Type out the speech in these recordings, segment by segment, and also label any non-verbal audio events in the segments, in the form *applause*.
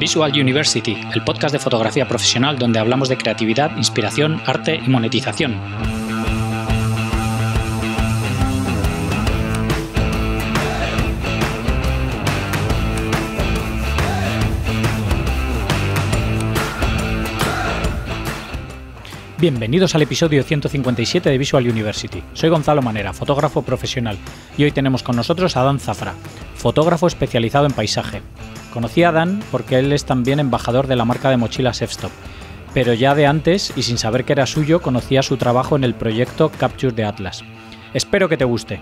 Visual University, el podcast de fotografía profesional donde hablamos de creatividad, inspiración, arte y monetización. Bienvenidos al episodio 157 de Visual University. Soy Gonzalo Manera, fotógrafo profesional, y hoy tenemos con nosotros a Dan Zafra, fotógrafo especializado en paisaje. Conocí a Dan porque él es también embajador de la marca de mochilas f pero ya de antes y sin saber que era suyo conocía su trabajo en el proyecto Capture de Atlas. Espero que te guste.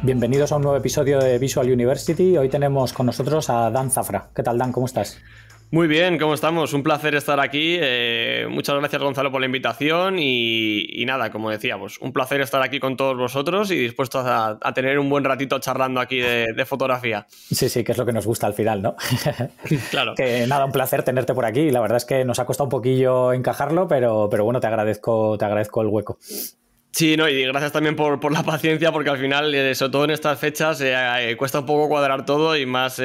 Bienvenidos a un nuevo episodio de Visual University. Hoy tenemos con nosotros a Dan Zafra. ¿Qué tal, Dan? ¿Cómo estás? Muy bien, ¿cómo estamos? Un placer estar aquí. Eh, muchas gracias Gonzalo por la invitación y, nada, como decíamos, pues, un placer estar aquí con todos vosotros y dispuestos a, tener un buen ratito charlando aquí de, fotografía. Sí, sí, que es lo que nos gusta al final, ¿no? *laughs* claro. que nada, un placer tenerte por aquí. La verdad es que nos ha costado un poquillo encajarlo, pero, pero bueno, te agradezco, te agradezco el hueco. Sí, no, y gracias también por, la *laughs* paciencia, porque al final, eh, sobre todo en estas fechas, eh, eh, cuesta un poco cuadrar todo y más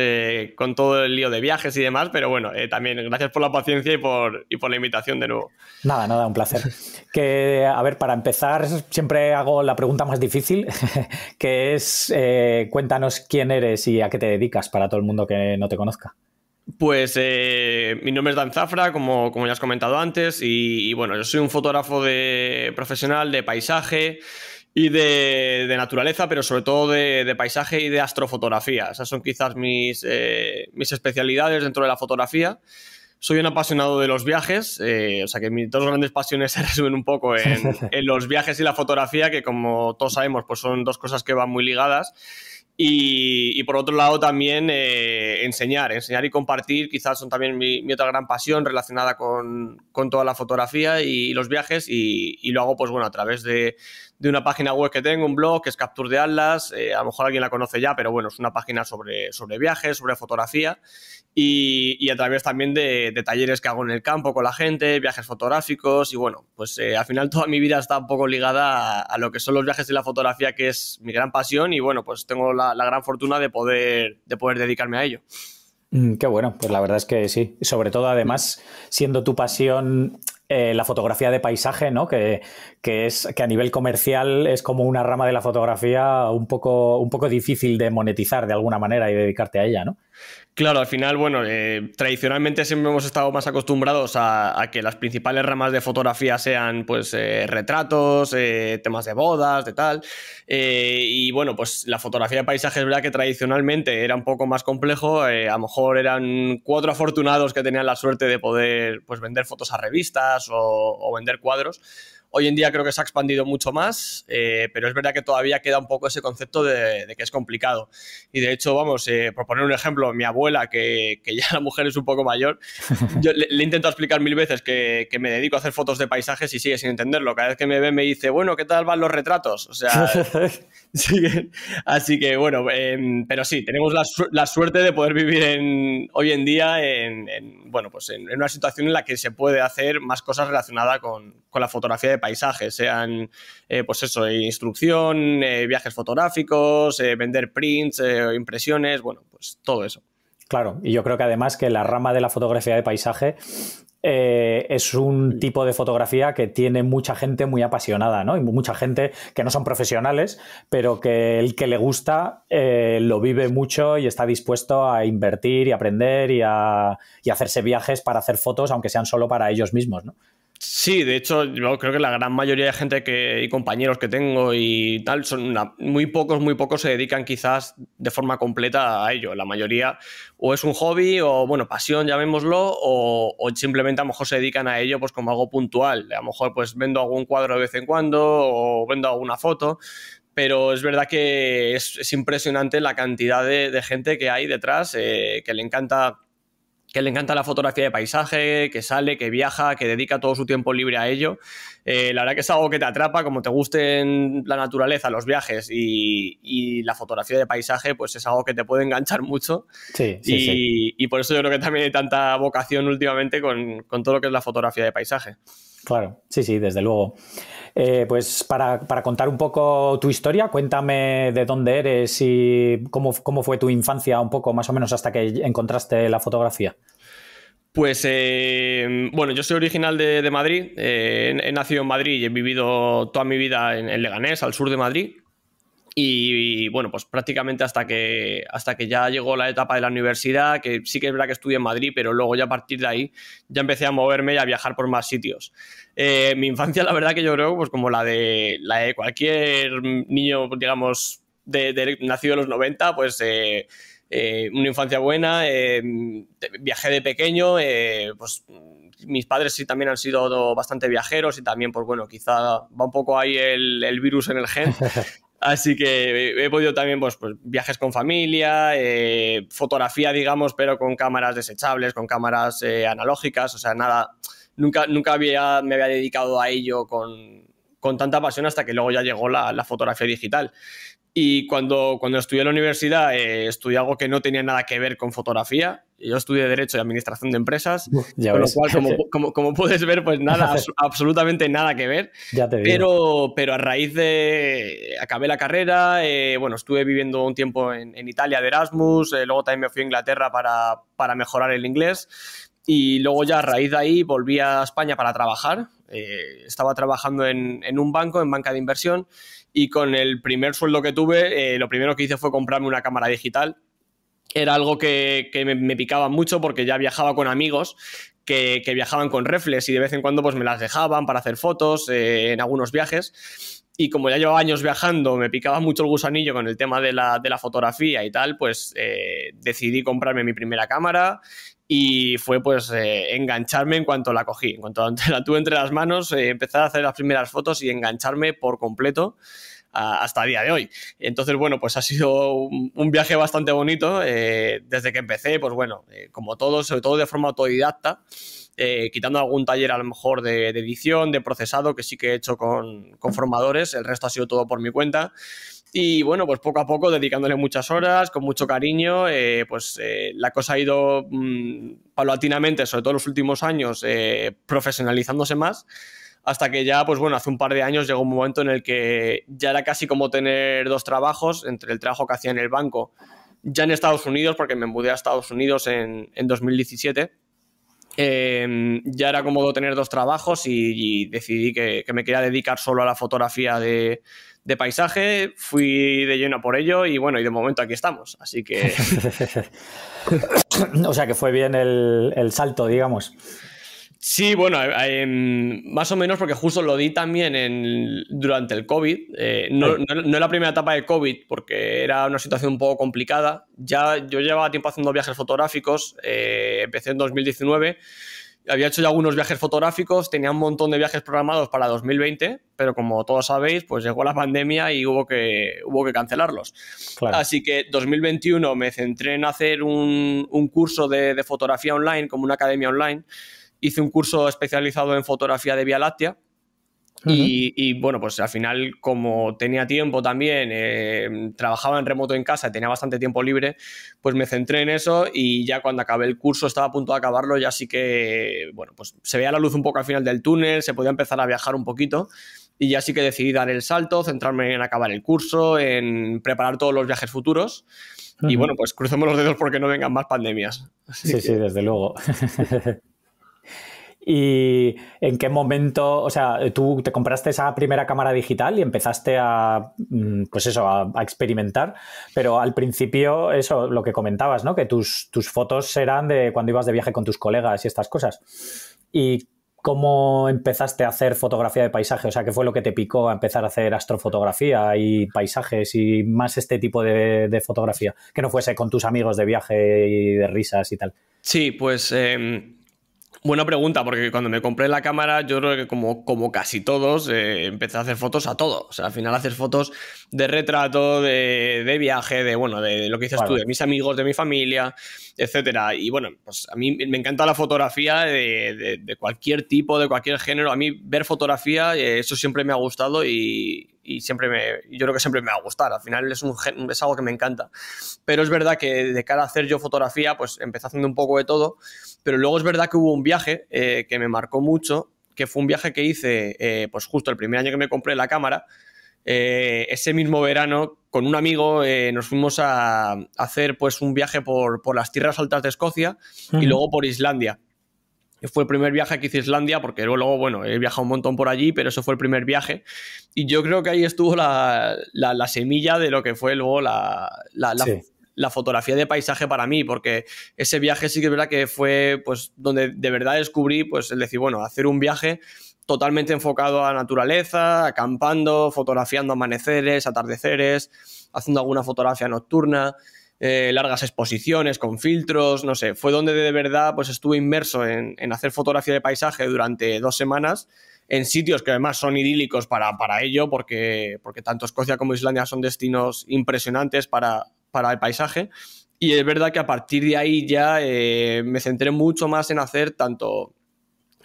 con todo el lío de viajes y demás, pero bueno, también gracias por la paciencia y por, y por la invitación de nuevo. Nada, nada, un placer. *laughs* que, a ver, para empezar, siempre hago la pregunta más difícil, *laughs* que es, cuéntanos quién eres y a qué te dedicas para todo el mundo que no te conozca. Pues eh, mi nombre es Dan Zafra, como, como ya has comentado antes, y, bueno, yo soy un fotógrafo de, profesional de paisaje y de, naturaleza, pero sobre todo de, paisaje y de astrofotografía. Esas son quizás eh, mis, especialidades dentro de la fotografía. Soy un apasionado de los viajes, eh, o sea que mis dos grandes pasiones *laughs* se resumen un poco en, *laughs* en los viajes y la fotografía, que como todos sabemos, pues son dos cosas que van muy ligadas. Y, por otro lado también eh, enseñar, enseñar y compartir, quizás son también mi, otra gran pasión relacionada con, con, toda la fotografía y, los viajes y, y lo hago pues bueno a través de, de, una página web que tengo, un blog que es Capture de Atlas, eh, a lo mejor alguien la conoce ya, pero bueno, es una página sobre, sobre viajes, sobre fotografía y, y a través también de, talleres que hago en el campo con la gente, viajes fotográficos y bueno, pues eh, al final toda mi vida está un poco ligada a, a lo que son los viajes y la fotografía que es mi gran pasión y bueno, pues tengo la la, gran fortuna de poder, de poder dedicarme a ello. Mm, qué bueno, pues la verdad es que sí. Sobre todo, además, siendo tu pasión eh, la fotografía de paisaje, ¿no? Que, que, es que a nivel comercial es como una rama de la fotografía un poco, un poco difícil de monetizar de alguna manera y dedicarte a ella, ¿no? Claro, al final, bueno, eh, tradicionalmente siempre hemos estado más acostumbrados a, que las principales ramas de fotografía sean, pues, eh, retratos, eh, temas de bodas, de tal. y bueno, pues la fotografía de paisajes, verdad que tradicionalmente era un poco más complejo. a lo mejor eran cuatro afortunados que tenían la suerte de poder, pues, vender fotos a revistas o vender cuadros. Hoy en día creo que se ha expandido mucho más, eh, pero es verdad que todavía queda un poco ese concepto de, que es complicado. Y de hecho, vamos, eh, por poner un ejemplo, mi abuela, que, ya la mujer es un poco mayor, *laughs* yo le, intento explicar mil veces que, me dedico a hacer fotos de paisajes y sigue sin entenderlo. Cada vez que me ve me dice, bueno, ¿qué tal van los retratos? O sea, sigue. *laughs* Así que bueno, em, pero sí, tenemos la, suerte de poder vivir en, hoy en día en, bueno, pues en, una situación en la que se puede hacer más cosas relacionadas con, con la fotografía de paisajes, sean, eh, pues eso, instrucción, eh, viajes fotográficos, eh, vender prints, impresiones, bueno, pues todo eso. Claro, y yo creo que además que la rama de la fotografía de paisaje es un tipo de fotografía que tiene mucha gente muy apasionada, ¿no? Y mucha gente que no son profesionales, pero que el que le gusta lo vive mucho y está dispuesto a invertir y aprender y y a hacerse viajes para hacer fotos, aunque sean solo para ellos mismos, ¿no? Sí, de hecho, yo creo que la gran mayoría de gente que, y compañeros que tengo y tal, son muy pocos, muy pocos se dedican quizás de forma completa a ello. La mayoría o es un hobby o, bueno, pasión, llamémoslo, o, simplemente a lo mejor se dedican a ello pues como algo puntual. A lo mejor pues vendo algún cuadro de vez en cuando o vendo alguna foto, pero es verdad que es, impresionante la cantidad de, gente que hay detrás eh, que le encanta que le encanta la fotografía de paisaje, que sale, que viaja, que dedica todo su tiempo libre a ello. Eh, la verdad que es algo que te atrapa, como te gusten la naturaleza, los viajes y, la fotografía de paisaje, pues es algo que te puede enganchar mucho. Sí, sí, y, por eso yo creo que también hay tanta vocación últimamente con todo lo que es la fotografía de paisaje. Claro, sí, sí, desde luego. Eh, pues para, contar un poco tu historia, cuéntame de dónde eres y cómo, fue tu infancia un poco, más o menos, hasta que encontraste la fotografía. Pues eh, bueno, yo soy original de, Madrid, eh, he, nacido en Madrid y he vivido toda mi vida en, en Leganés, al sur de Madrid. Y, bueno, pues prácticamente hasta que, hasta que ya llegó la etapa de la universidad, que sí que es verdad que estudié en Madrid, pero luego ya a partir de ahí ya empecé a moverme y a viajar por más sitios. Eh, mi infancia, la verdad que yo creo, pues como la de, la cualquier niño, digamos, de, nacido en los 90, pues... Eh, eh, una infancia buena, viajé de pequeño, pues mis padres sí también han sido bastante viajeros y también, pues bueno, quizá va un poco ahí el, el virus en el gen, *laughs* Así que he podido también, pues, pues, viajes con familia, eh, fotografía, digamos, pero con cámaras desechables, con cámaras eh, analógicas, o sea, nada, nunca, nunca me había dedicado a ello con, tanta pasión hasta que luego ya llegó la, fotografía digital. Y cuando, cuando estudié en la universidad, eh, estudié algo que no tenía nada que ver con fotografía, yo estudié Derecho y Administración de Empresas, con lo cual, *laughs* como, puedes ver, pues *laughs* nada, absolutamente nada que ver. pero, pero a raíz de. Acabé la carrera, eh, bueno, estuve viviendo un tiempo en, Italia de Erasmus, eh, luego también me fui a Inglaterra para, para mejorar el inglés. Y luego ya a raíz de ahí volví a España para trabajar. Eh, estaba trabajando en, un banco, en banca de inversión, y con el primer sueldo que tuve, lo primero que hice fue comprarme una cámara digital era algo que, me, picaba mucho porque ya viajaba con amigos que, viajaban con reflex y de vez en cuando pues me las dejaban para hacer fotos eh, en algunos viajes. Y como ya llevaba años viajando, me picaba mucho el gusanillo con el tema de la, fotografía y tal, pues eh, decidí comprarme mi primera cámara y fue pues eh, engancharme en cuanto la cogí. En cuanto *laughs* la tuve entre las manos, empecé a hacer las primeras fotos y engancharme por completo. ...hasta hasta día de hoy. Entonces, bueno, pues ha sido un, viaje bastante bonito. Eh, desde que empecé, pues bueno, eh, como todo, sobre todo de forma autodidacta. Eh, quitando algún taller a lo mejor de, edición, de procesado, que sí que he hecho con, con, formadores, el resto ha sido todo por mi cuenta. Y bueno, pues poco a poco, dedicándole muchas horas, con mucho cariño, pues la cosa ha ido mm, paulatinamente, sobre todo en los últimos años, profesionalizándose más hasta que ya, pues bueno, hace un par de años llegó un momento en el que ya era casi como tener dos trabajos, entre el trabajo que hacía en el banco, ya en Estados Unidos, porque me mudé a Estados Unidos en, 2017. Em, ya era cómodo tener dos trabajos y, decidí que, me quería dedicar solo a la fotografía de, paisaje. Fui de lleno por ello y bueno, y de momento aquí estamos. Así que. *laughs* o sea que fue bien el salto, digamos. Sí, bueno, eh, eh, em, más o menos porque justo lo di también en, durante el COVID. Eh, no, no, la primera etapa del COVID, porque era una situación un poco complicada. Ya yo llevaba tiempo haciendo viajes fotográficos, empecé en 2019. Había hecho ya algunos viajes fotográficos, tenía un montón de viajes programados para 2020, pero como todos sabéis, pues llegó la pandemia y hubo que, hubo que cancelarlos. Así que 2021 me centré en hacer un, curso de, de fotografía online, como una academia online, hice un curso especializado en fotografía de Vía Láctea. y, bueno, pues al final, como tenía tiempo también, eh, trabajaba en remoto en casa, tenía bastante tiempo libre, pues me centré en eso y ya cuando acabé el curso, estaba a punto de acabarlo, ya sí que, bueno, pues se veía la luz un poco al final del túnel, se podía empezar a viajar un poquito y ya sí que decidí dar el salto, centrarme en acabar el curso, en preparar todos los viajes futuros. Y bueno, pues crucemos los dedos porque no vengan más pandemias. sí, sí, desde luego. *laughs* y en qué momento, o sea, tú te compraste esa primera cámara digital y empezaste a, mm, pues eso, a, experimentar, pero al principio, eso, lo que comentabas, ¿no? Que tus, fotos eran de cuando ibas de viaje con tus colegas y estas cosas. ¿Y cómo empezaste a hacer fotografía de paisaje? O sea, ¿qué fue lo que te picó a empezar a hacer astrofotografía y paisajes y más este tipo de, fotografía? Que no fuese con tus amigos de viaje y de risas y tal. Sí, pues... Em, Buena pregunta, porque cuando me compré la cámara, yo creo que como, como casi todos, eh, empecé a hacer fotos a todo. O sea, al final hacer fotos de retrato, de, viaje, de bueno, de, lo que dices tú, de mis amigos, de mi familia, etcétera. Y bueno, pues a mí me encanta la fotografía de, cualquier tipo, de cualquier género. A mí ver fotografía, eh, eso siempre me ha gustado y y siempre me, yo creo que siempre me va a gustar. Al final es, un, es algo que me encanta. Pero es verdad que de cara a hacer yo fotografía, pues empecé haciendo un poco de todo. Pero luego es verdad que hubo un viaje eh, que me marcó mucho, que fue un viaje que hice eh, pues justo el primer año que me compré la cámara. Eh, ese mismo verano, con un amigo, nos fuimos a, hacer pues, un viaje por, las tierras altas de Escocia y luego por Islandia. Fue el primer viaje que hice a Islandia, porque luego, bueno, he viajado un montón por allí, pero eso fue el primer viaje. Y yo creo que ahí estuvo la, semilla de lo que fue luego la, fotografía de paisaje para mí, porque ese viaje sí que es verdad que fue pues donde de verdad descubrí pues el decir, bueno, hacer un viaje totalmente enfocado a naturaleza, acampando, fotografiando amaneceres, atardeceres, haciendo alguna fotografía nocturna. Eh, largas exposiciones con filtros, no sé, fue donde de verdad pues estuve inmerso en, hacer fotografía de paisaje durante dos semanas en sitios que además son idílicos para, ello, porque, porque tanto Escocia como Islandia son destinos impresionantes para, el paisaje. Y es verdad que a partir de ahí ya eh, me centré mucho más en hacer tanto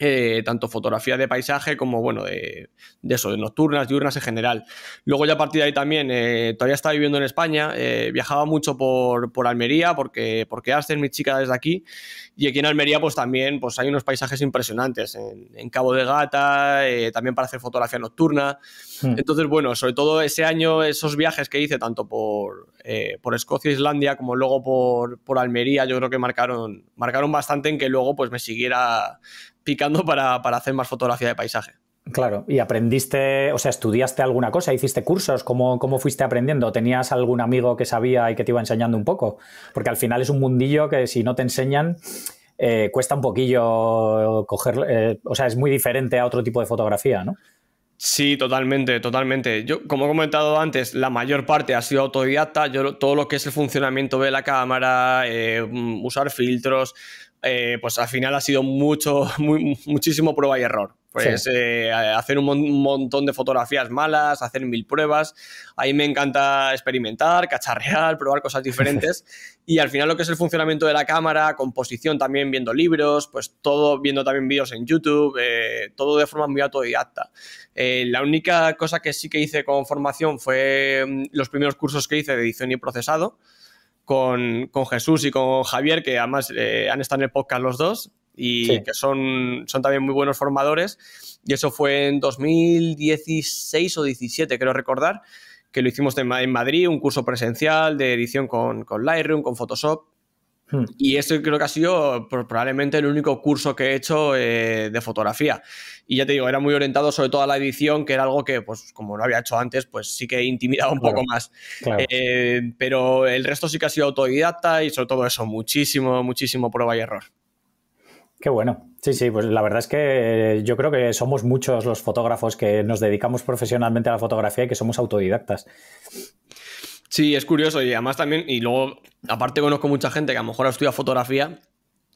eh, tanto fotografía de paisaje como, bueno, de, eso, de nocturnas, diurnas en general. Luego ya a partir de ahí también, eh, todavía estaba viviendo en España, eh, viajaba mucho por, Almería, porque, porque hacen mis mi chica desde aquí, y aquí en Almería pues también pues, hay unos paisajes impresionantes, en, Cabo de Gata, también para hacer fotografía nocturna. Hmm. Entonces, bueno, sobre todo ese año, esos viajes que hice, tanto por, por Escocia, Islandia, como luego por, Almería, yo creo que marcaron, marcaron bastante en que luego pues me siguiera picando para, hacer más fotografía de paisaje. Claro, y aprendiste, o sea, estudiaste alguna cosa, hiciste cursos, ¿Cómo, ¿cómo, fuiste aprendiendo? ¿Tenías algún amigo que sabía y que te iba enseñando un poco? Porque al final es un mundillo que si no te enseñan, eh, cuesta un poquillo coger, eh, o sea, es muy diferente a otro tipo de fotografía, ¿no? Sí, totalmente, totalmente. Yo, como he comentado antes, la mayor parte ha sido autodidacta. Yo todo lo que es el funcionamiento de la cámara, eh, mm, usar filtros, eh, pues al final ha sido mucho, *laughs* muchísimo prueba y error. Pues eh, hacer un, montón de fotografías malas, hacer mil pruebas. Ahí me encanta experimentar, cacharrear, probar cosas diferentes. *laughs* y al final lo que es el funcionamiento de la cámara, composición también viendo libros, pues todo viendo también vídeos en YouTube, eh, todo de forma muy autodidacta. la única cosa que sí que hice con formación fue mm, los primeros cursos que hice de edición y procesado con, Jesús y con Javier, que además eh, han estado en el podcast los dos y que son, son también muy buenos formadores. Y eso fue en 2016 o 17, creo recordar, que lo hicimos en Madrid, un curso presencial de edición con, con Lightroom, con Photoshop. Hmm. Y este creo que ha sido pues, probablemente el único curso que he hecho eh, de fotografía. Y ya te digo, era muy orientado sobre todo a la edición, que era algo que, pues como no había hecho antes, pues sí que intimidado un poco más. Eh, pero el resto sí que ha sido autodidacta y sobre todo eso, muchísimo, muchísimo prueba y error. Qué bueno. Sí, sí, pues la verdad es que yo creo que somos muchos los fotógrafos que nos dedicamos profesionalmente a la fotografía y que somos autodidactas. Sí, es curioso y además también, y luego, aparte conozco mucha gente que a lo mejor ha estudiado fotografía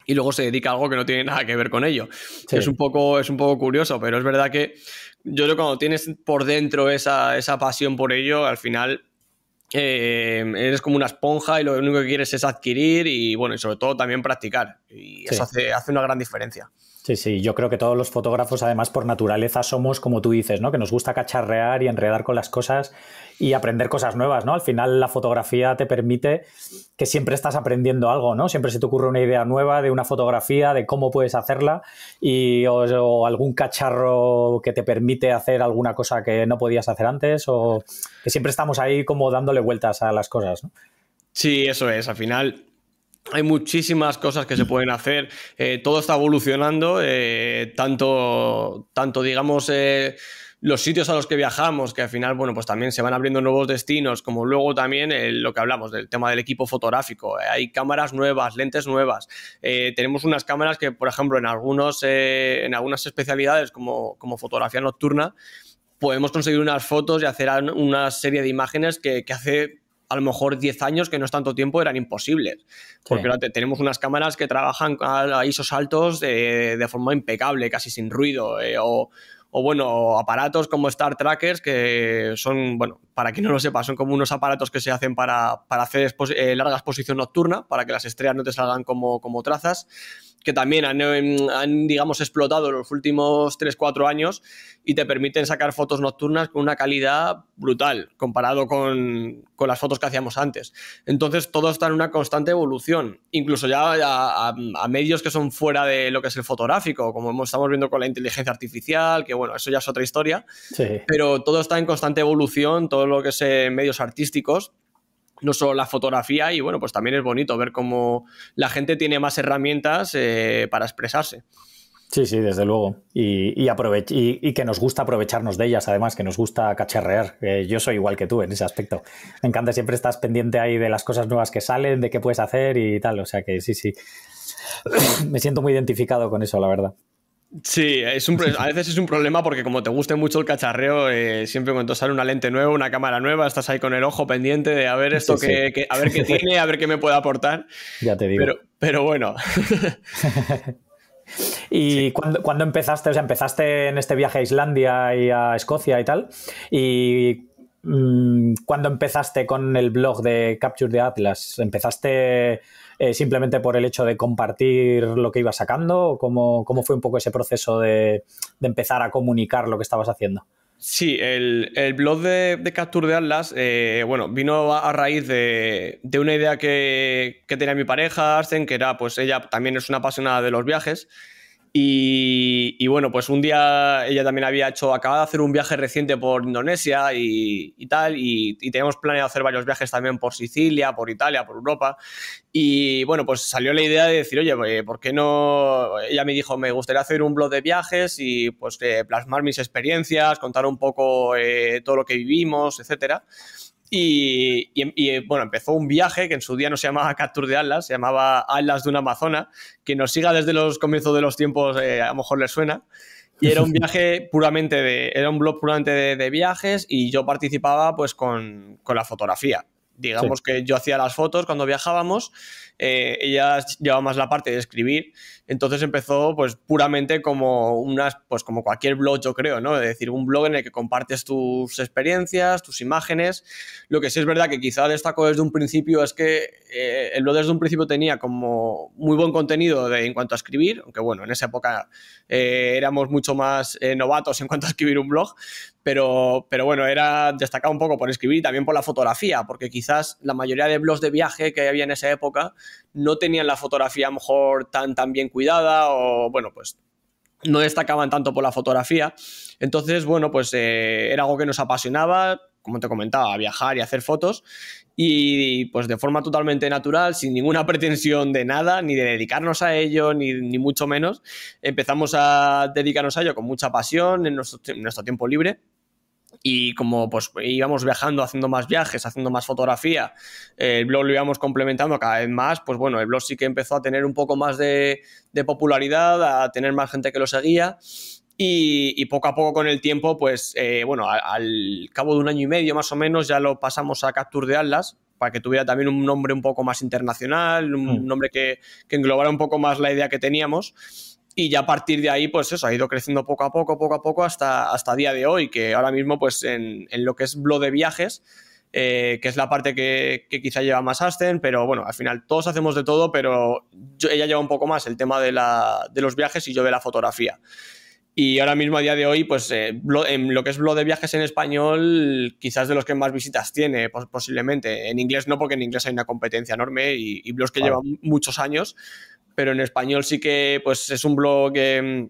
y luego se dedica a algo que no tiene nada que ver con ello. Es, un poco, es un poco curioso, pero es verdad que yo creo que cuando tienes por dentro esa, esa pasión por ello, al final eh, eres como una esponja y lo único que quieres es adquirir y, bueno, y sobre todo también practicar. Y eso hace una gran diferencia. Sí, sí, yo creo que todos los fotógrafos, además, por naturaleza somos, como tú dices, ¿no? Que nos gusta cacharrear y enredar con las cosas y aprender cosas nuevas, ¿no? Al final la fotografía te permite que siempre estás aprendiendo algo, ¿no? Siempre se te ocurre una idea nueva de una fotografía, de cómo puedes hacerla y o, algún cacharro que te permite hacer alguna cosa que no podías hacer antes o que siempre estamos ahí como dándole vueltas a las cosas, ¿no? Sí, eso es. Al final, hay muchísimas cosas que se pueden hacer, eh, todo está evolucionando, eh, tanto, tanto digamos... Eh, los sitios a los que viajamos, que al final, bueno, pues también se van abriendo nuevos destinos, como luego también lo que hablamos del tema del equipo fotográfico. Hay cámaras nuevas, lentes nuevas. tenemos unas cámaras que, por ejemplo, en, algunos, en algunas especialidades, como, como fotografía nocturna, podemos conseguir unas fotos y hacer una serie de imágenes que, que hace a lo mejor 10 años, que no es tanto tiempo, eran imposibles. Porque tenemos unas cámaras que trabajan a ISOs altos de, forma impecable, casi sin ruido, eh, o, bueno, aparatos como Star Trackers, que son, bueno, para quien no lo sepa, son como unos aparatos que se hacen para, hacer eh, larga exposición nocturna, para que las estrellas no te salgan como, como trazas que también han, explotado em, digamos, explotado los últimos 3-4 años y te permiten sacar fotos nocturnas con una calidad brutal comparado con, las fotos que hacíamos antes. Entonces todo está en una constante evolución, incluso ya a, medios que son fuera de lo que es el fotográfico, como estamos viendo con la inteligencia artificial, que bueno, eso ya es otra historia, pero todo está en constante evolución, todo lo que es eh, medios artísticos no solo la fotografía y bueno, pues también es bonito ver cómo la gente tiene más herramientas eh, para expresarse. Sí, sí, desde luego. Y, y, y, que nos gusta aprovecharnos de ellas, además, que nos gusta cacharrear. yo soy igual que tú en ese aspecto. Me encanta, siempre estás pendiente ahí de las cosas nuevas que salen, de qué puedes hacer y tal. O sea que sí, sí. *coughs* Me siento muy identificado con eso, la verdad. Sí, es a veces es un problema porque como te guste mucho el cacharreo, eh, siempre cuando sale una lente nueva, una cámara nueva, estás ahí con el ojo pendiente de a ver esto que, a ver qué *laughs* tiene, a ver qué me puede aportar. Ya te digo. Pero, bueno. *laughs* ¿Y cuando cuándo empezaste? O sea, empezaste en este viaje a Islandia y a Escocia y tal. ¿Y Mm, cuando empezaste con el blog de Capture the Atlas? ¿Empezaste eh, simplemente por el hecho de compartir lo que ibas sacando? ¿Cómo, cómo fue un poco ese proceso de, empezar a comunicar lo que estabas haciendo? Sí, el, blog de, Capture the Atlas, eh, bueno, vino a, raíz de, una idea que, que tenía mi pareja, Arsen, que era, pues ella también es una apasionada de los viajes y, bueno, pues un día ella también había hecho, acababa de hacer un viaje reciente por Indonesia y, tal, y, y, teníamos planeado hacer varios viajes también por Sicilia, por Italia, por Europa. Y bueno, pues salió la idea de decir, oye, eh, ¿por qué no? Ella me dijo, me gustaría hacer un blog de viajes y pues eh, plasmar mis experiencias, contar un poco eh, todo lo que vivimos, etcétera. Y, bueno, empezó un viaje que en su día no se llamaba Capture de Atlas, se llamaba Atlas de una Amazona, que nos siga desde los comienzos de los tiempos, eh, a lo mejor le suena. Y era un *laughs* viaje puramente de. Era un blog puramente de, viajes y yo participaba pues con, con la fotografía. Digamos que yo hacía las fotos cuando viajábamos eh, ella llevaba más la parte de escribir, entonces empezó pues puramente como unas, pues como cualquier blog yo creo, ¿no? Es decir, un blog en el que compartes tus experiencias, tus imágenes. Lo que sí es verdad que quizá destacó desde un principio es que eh, el blog desde un principio tenía como muy buen contenido de, en cuanto a escribir, aunque bueno, en esa época eh, éramos mucho más novatos en cuanto a escribir un blog, pero, pero, bueno, era destacado un poco por escribir y también por la fotografía, porque quizás la mayoría de blogs de viaje que había en esa época no tenían la fotografía a lo mejor tan, tan bien cuidada o bueno, pues no destacaban tanto por la fotografía. Entonces, bueno, pues eh, era algo que nos apasionaba, como te comentaba, viajar y hacer fotos. Y pues de forma totalmente natural, sin ninguna *laughs* pretensión de nada, ni de dedicarnos a ello, ni, mucho menos, empezamos a dedicarnos a ello con mucha pasión en nuestro tiempo libre y como pues íbamos viajando, haciendo más viajes, haciendo más fotografía, el blog lo íbamos complementando cada vez más, pues bueno, el blog sí que empezó a tener un poco más de, popularidad, a tener más gente que lo seguía. Y, poco a poco con el tiempo, pues eh, bueno, al, cabo de un año y medio más o menos ya lo pasamos a Capture de Atlas para que tuviera también un nombre un poco más internacional, un, mm. nombre que, que englobara un poco más la idea que teníamos. Y ya a partir de ahí, pues eso, ha ido creciendo poco a poco, poco a poco, hasta, hasta día de hoy, que ahora mismo, pues en, en lo que es blog de viajes, eh, que es la parte que, que, quizá lleva más Asten, pero bueno, al final todos hacemos de todo, pero ella lleva un poco más el tema de, la, de, los viajes y yo de la fotografía. Y ahora mismo, a día de hoy, pues eh, en lo que es blog de viajes en español, quizás de los que más visitas tiene, posiblemente. En inglés no, porque en inglés hay una competencia enorme y, blogs que llevan muchos años, pero en español sí que pues, es un blog em,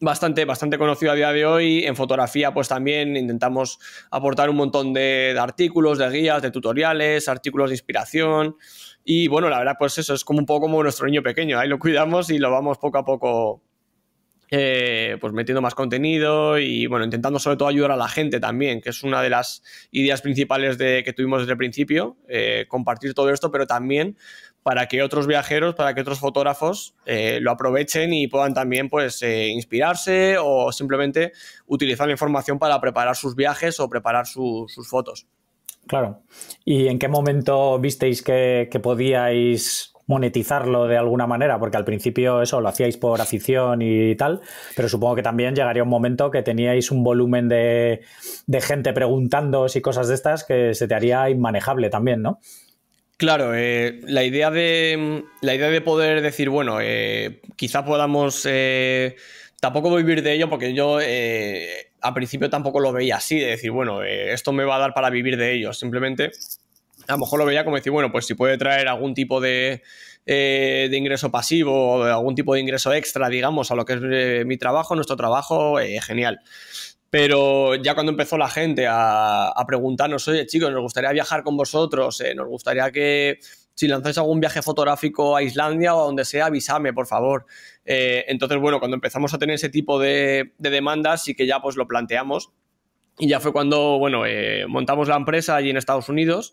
bastante, bastante conocido a día de hoy. En fotografía, pues también intentamos aportar un montón de, artículos, de guías, de tutoriales, artículos de inspiración. Y bueno, la verdad, pues eso es como un poco como nuestro niño pequeño. Ahí lo cuidamos y lo vamos poco a poco. Eh, pues metiendo más contenido y bueno, intentando sobre todo ayudar a la gente también, que es una de las ideas principales de, que tuvimos desde el principio, eh, compartir todo esto, pero también para que otros viajeros, para que otros fotógrafos eh, lo aprovechen y puedan también pues, eh, inspirarse o simplemente utilizar la información para preparar sus viajes o preparar sus fotos. Claro. ¿Y en qué momento visteis que, podíais monetizarlo de alguna manera, porque al principio eso lo hacíais por afición y tal, pero supongo que también llegaría un momento que teníais un volumen de, gente preguntando y cosas de estas que se te haría inmanejable también, ¿no? Claro, eh, la, idea de, la idea de poder decir, bueno, eh, quizá podamos... Eh, tampoco vivir de ello porque yo eh, al principio tampoco lo veía así, de decir, bueno, esto me va a dar para vivir de ello. Simplemente, a lo mejor lo veía como decir, bueno, pues si puede traer algún tipo de, de ingreso pasivo o algún tipo de ingreso extra, digamos, a lo que es mi trabajo, nuestro trabajo, eh, genial. Pero ya cuando empezó la gente a, preguntarnos, oye chicos, nos gustaría viajar con vosotros, eh, nos gustaría que si lanzáis algún viaje fotográfico a Islandia o a donde sea, avísame, por favor. Eh, entonces, bueno, cuando empezamos a tener ese tipo de, demandas, sí que ya pues lo planteamos. Y ya fue cuando, bueno, eh, montamos la empresa allí en Estados Unidos,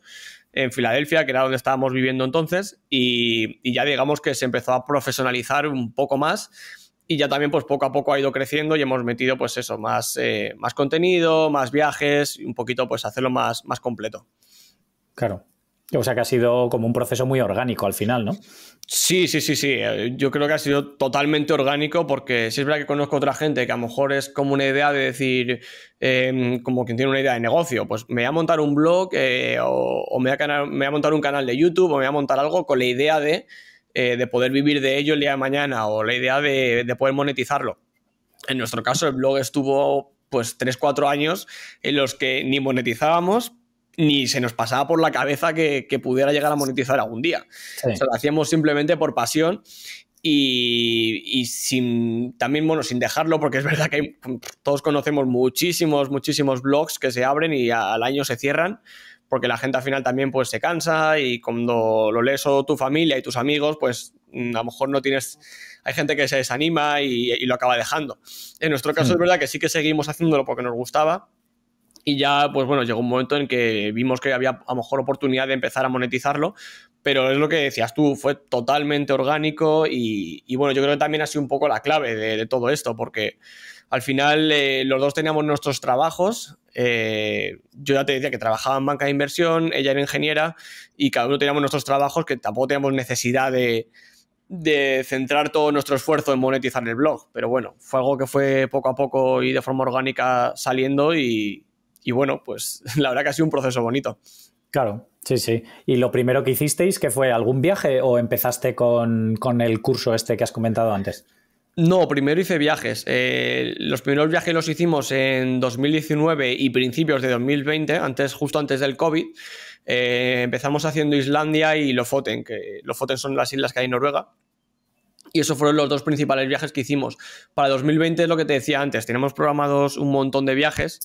en Filadelfia, que era donde estábamos viviendo entonces, y ya digamos que se empezó a profesionalizar un poco más y ya también pues poco a poco ha ido creciendo y hemos metido pues eso, más, eh, más contenido, más viajes y un poquito pues hacerlo más, más completo. Claro. O sea que ha sido como un proceso muy orgánico al final, ¿no? Sí, sí, sí, sí. Eh, yo creo que ha sido totalmente orgánico porque sí es verdad que conozco a otra gente que a lo mejor es como una idea de decir, em, como quien tiene una idea de negocio, pues me voy a montar un blog eh, o, me, me voy a montar un canal de YouTube o me voy a montar algo con la idea de eh, de poder vivir de ello el día de mañana o la idea de, poder monetizarlo. En nuestro caso, el blog estuvo pues 3-4 años en los que ni monetizábamos, ni se nos pasaba por la cabeza que, pudiera llegar a monetizar algún día. lo hacíamos simplemente por pasión y, sin, también, bueno, sin dejarlo, porque es verdad que todos conocemos muchísimos, muchísimos blogs que se abren y al año se cierran porque la gente al final también pues se cansa y cuando lo lees o tu familia y tus amigos, pues mm, a lo mejor no tienes, hay gente que se desanima y, lo acaba dejando. En nuestro caso es hmm. verdad que sí que seguimos haciéndolo porque nos gustaba, y ya, pues bueno, llegó un momento en que vimos que había a lo mejor oportunidad de empezar a monetizarlo, pero es lo que decías tú, fue totalmente orgánico y, bueno, yo creo que también ha sido un poco la clave de todo esto, porque al final, eh, los dos teníamos nuestros trabajos. Eh, yo ya te decía que trabajaba en banca de inversión, ella era ingeniera y cada uno teníamos nuestros trabajos que tampoco teníamos necesidad de, centrar todo nuestro esfuerzo en monetizar el blog. Pero bueno, fue algo que fue poco a poco y de forma orgánica saliendo y, bueno, pues *laughs* la verdad que ha sido un proceso bonito. Claro, sí, sí. ¿Y lo primero que hicisteis, que fue algún viaje o empezaste con, con el curso este que has comentado antes? No, primero hice viajes. Eh, los primeros viajes los hicimos en 2019 y principios de 2020, antes, justo antes del COVID. Eh, empezamos haciendo Islandia y Lofoten, que Lofoten son las islas que hay en Noruega. Y esos fueron los dos principales viajes que hicimos. Para 2020 es lo que te decía antes, tenemos programados un montón de viajes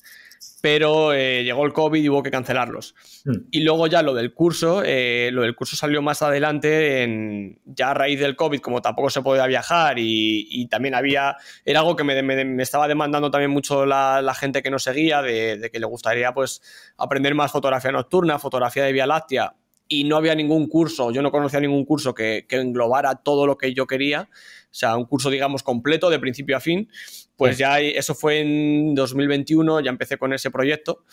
pero eh, llegó el COVID y hubo que cancelarlos. Hmm. Y luego ya lo del curso, eh, lo del curso salió más adelante, ya a raíz del COVID, como tampoco se podía viajar y, también había, era algo que me, estaba demandando también mucho la, gente que nos seguía, de, que le gustaría pues aprender más fotografía nocturna, fotografía de Vía Láctea, y no había ningún curso, yo no conocía ningún curso que, que englobara todo lo que yo quería, o sea, un curso digamos completo de principio a fin. Pues ya eso fue en 2021, ya empecé con ese proyecto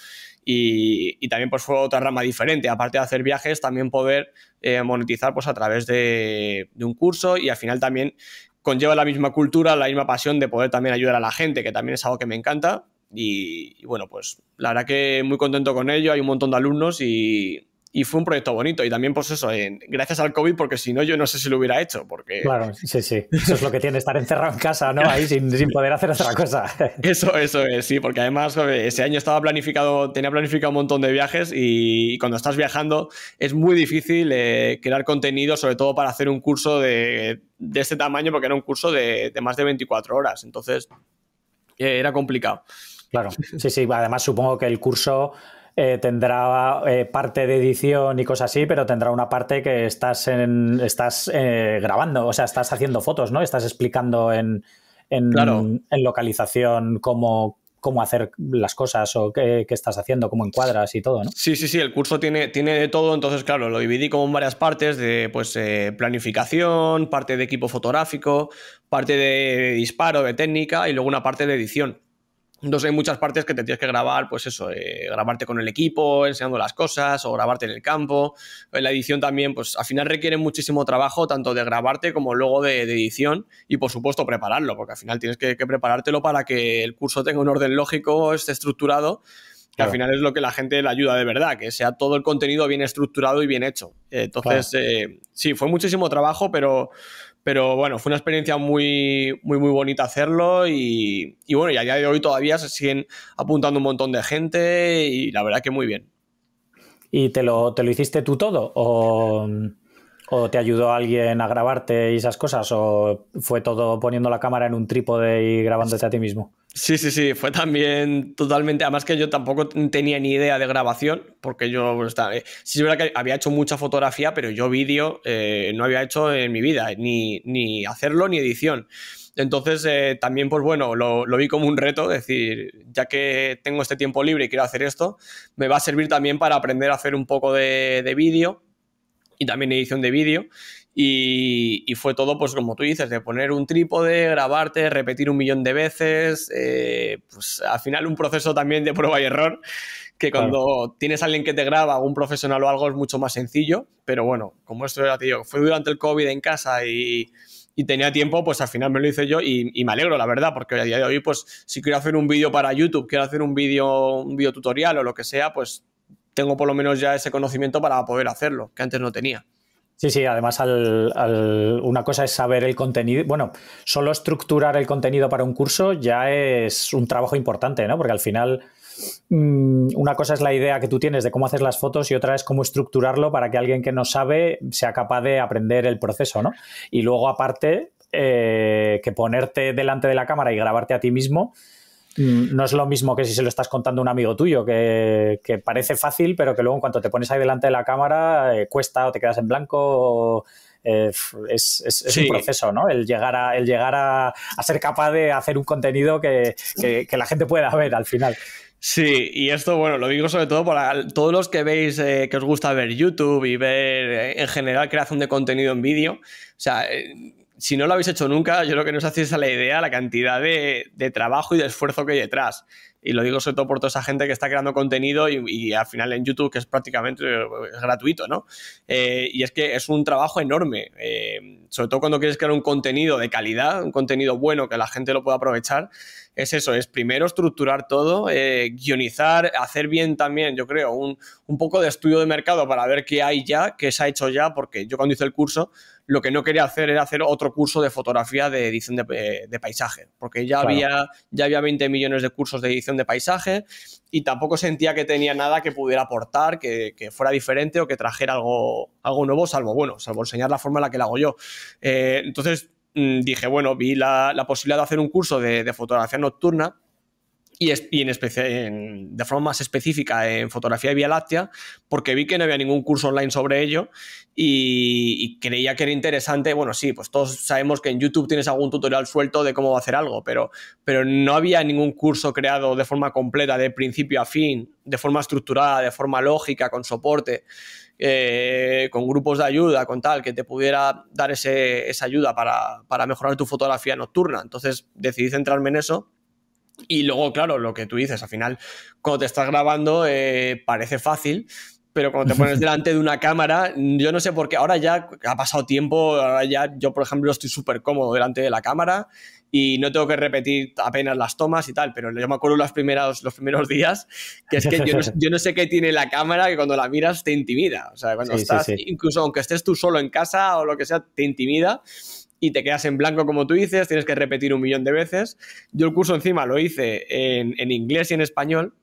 y, también pues fue otra rama diferente. Aparte de hacer viajes, también poder eh, monetizar pues a través de, un curso y al final también conlleva la misma cultura, la misma pasión de poder también ayudar a la gente, que también es algo que me encanta. y, bueno, pues la verdad que muy contento con ello, hay un montón de alumnos y, y fue un proyecto bonito. Y también, pues eso, gracias al COVID, porque si no, yo no sé si lo hubiera hecho. Porque... Claro, sí, sí. Eso es lo que tiene estar encerrado en casa, ¿no? Ahí sin, poder hacer otra cosa. *laughs* Eso, eso es, sí, porque además ese año estaba planificado, tenía planificado un montón de viajes y, cuando estás viajando es muy difícil eh, crear contenido, sobre todo para hacer un curso de, de este tamaño, porque era un curso de, más de 24 horas. Entonces, eh, era complicado. Claro, sí, sí. Además, supongo que el curso eh, tendrá eh, parte de edición y cosas así, pero tendrá una parte que estás, en, estás eh, grabando, o sea, estás haciendo fotos, ¿no? Estás explicando en, en, localización cómo, hacer las cosas o qué, estás haciendo, cómo encuadras y todo, ¿no? Sí, sí, sí, el curso tiene, tiene de todo, entonces, claro, lo dividí como en varias partes de pues, planificación, parte de equipo fotográfico, parte de disparo, de técnica y luego una parte de edición. Entonces hay muchas partes que te tienes que grabar, pues eso, eh, grabarte con el equipo, enseñando las cosas, o grabarte en el campo. En La edición también, pues al final requiere muchísimo trabajo, tanto de grabarte como luego de, edición, y por supuesto prepararlo, porque al final tienes que, preparártelo para que el curso tenga un orden lógico, esté estructurado, que al final es lo que la gente le ayuda de verdad, que sea todo el contenido bien estructurado y bien hecho. Entonces, eh, sí, fue muchísimo trabajo, pero, pero bueno, fue una experiencia muy, muy, muy bonita hacerlo y, bueno, y a día de hoy todavía se siguen apuntando un montón de gente y la verdad que muy bien. ¿Y te lo, te lo hiciste tú todo? O... ¿O te ayudó alguien a grabarte y esas cosas? ¿O fue todo poniendo la cámara en un trípode y grabándote a ti mismo? Sí, sí, sí, fue también totalmente. Además que yo tampoco tenía ni idea de grabación, porque yo, estaba, eh, sí es verdad que había hecho mucha fotografía, pero yo vídeo eh, no había hecho en mi vida, ni, ni hacerlo ni edición. Entonces, eh, también, pues bueno, lo, vi como un reto, decir, ya que tengo este tiempo libre y quiero hacer esto, me va a servir también para aprender a hacer un poco de, de vídeo y también edición de vídeo. Y, fue todo, pues como tú dices, de poner un trípode, grabarte, repetir un millón de veces, eh, pues al final un proceso también de prueba y error, que cuando tienes a alguien que te graba, un profesional o algo, es mucho más sencillo, pero bueno, como esto era, tío, fue durante el COVID en casa y, tenía tiempo, pues al final me lo hice yo y, me alegro, la verdad, porque a día de hoy, pues si quiero hacer un vídeo para YouTube, quiero hacer un vídeo, un vídeo tutorial o lo que sea, pues tengo por lo menos ya ese conocimiento para poder hacerlo, que antes no tenía. Sí, sí, además al, una cosa es saber el contenido. Bueno, solo estructurar el contenido para un curso ya es un trabajo importante, ¿no? Porque al final mm, una cosa es la idea que tú tienes de cómo haces las fotos y otra es cómo estructurarlo para que alguien que no sabe sea capaz de aprender el proceso, ¿no? Y luego aparte, eh, que ponerte delante de la cámara y grabarte a ti mismo Mm, no es lo mismo que si se lo estás contando a un amigo tuyo, que, parece fácil, pero que luego en cuanto te pones ahí delante de la cámara eh, cuesta o te quedas en blanco. Eh, es, un proceso, ¿no? El llegar, a, el llegar a, ser capaz de hacer un contenido que, la gente pueda ver al final. Sí, y esto, bueno, lo digo sobre todo para todos los que veis eh, que os gusta ver YouTube y ver en general creación de contenido en vídeo. O sea, si no lo habéis hecho nunca, yo creo que no os hacéis a la idea la cantidad de, trabajo y de esfuerzo que hay detrás. Y lo digo sobre todo por toda esa gente que está creando contenido y, al final en YouTube, que es prácticamente eh, gratuito, ¿no? Eh, y es que es un trabajo enorme, eh, sobre todo cuando quieres crear un contenido de calidad, un contenido bueno que la gente lo pueda aprovechar. Es eso, es primero estructurar todo, guionizar, hacer bien también, yo creo, un, un poco de estudio de mercado para ver qué hay ya, qué se ha hecho ya, porque yo cuando hice el curso, lo que no quería hacer era hacer otro curso de fotografía de edición de, eh, paisaje, porque ya, había, ya había 20 millones de cursos de edición de paisaje y tampoco sentía que tenía nada que pudiera aportar, que, fuera diferente o que trajera algo, algo nuevo, salvo, bueno, salvo enseñar la forma en la que la hago yo. Eh, entonces mm, dije, bueno, vi la, posibilidad de hacer un curso de fotografía nocturna y, en en, de forma más específica en fotografía de Vía Láctea, porque vi que no había ningún curso online sobre ello y, creía que era interesante. Bueno, sí, pues todos sabemos que en YouTube tienes algún tutorial suelto de cómo hacer algo, pero, pero no había ningún curso creado de forma completa, de principio a fin, de forma estructurada, de forma lógica, con soporte, eh, con grupos de ayuda, con tal, que te pudiera dar esa ayuda para mejorar tu fotografía nocturna. Entonces decidí centrarme en eso y luego, claro, lo que tú dices, al final, cuando te estás grabando, eh, parece fácil, pero cuando te pones *laughs* delante de una cámara, yo no sé por qué, ahora ya ha pasado tiempo, ahora ya yo, por ejemplo, estoy súper cómodo delante de la cámara y no tengo que repetir apenas las tomas y tal, pero yo me acuerdo los primeros, los primeros días, que es que yo, no, sé qué tiene la cámara, que cuando la miras te intimida, o sea, cuando estás, incluso aunque estés tú solo en casa o lo que sea, te intimida y te quedas en blanco, como tú dices, tienes que repetir un millón de veces. Yo el curso encima lo hice en, inglés y en español.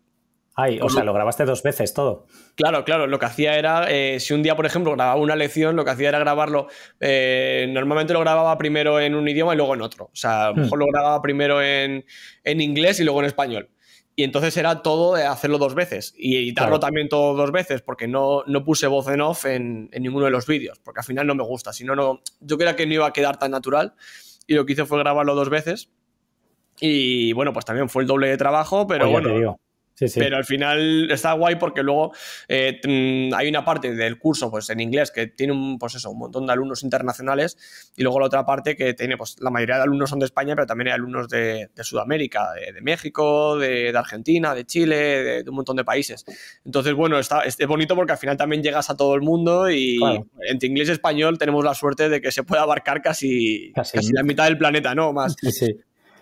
Ay, o sea, lo grabaste dos veces todo. Claro, claro, lo que hacía era, eh, si un día, por ejemplo, grababa una lección, lo que hacía era grabarlo, eh, normalmente lo grababa primero en un idioma y luego en otro. O sea, a lo hmm. mejor lo grababa primero en, en inglés y luego en español. Y entonces era todo de hacerlo dos veces y editarlo también todo dos veces porque no, puse voz en off en, ninguno de los vídeos, porque al final no me gusta, si no, no, yo creía que no iba a quedar tan natural y lo que hice fue grabarlo dos veces. Y bueno, pues también fue el doble de trabajo, pero bueno. Pero al final está guay porque luego eh, mm, hay una parte del curso pues, en inglés que tiene un, pues eso, un montón de alumnos internacionales y luego la otra parte que tiene, pues la mayoría de alumnos son de España, pero también hay alumnos de, Sudamérica, de, México, de, Argentina, de Chile, de, un montón de países. Entonces, bueno, está, es bonito porque al final también llegas a todo el mundo y entre inglés y español tenemos la suerte de que se pueda abarcar casi, casi. la mitad del planeta, ¿no? Más. Sí,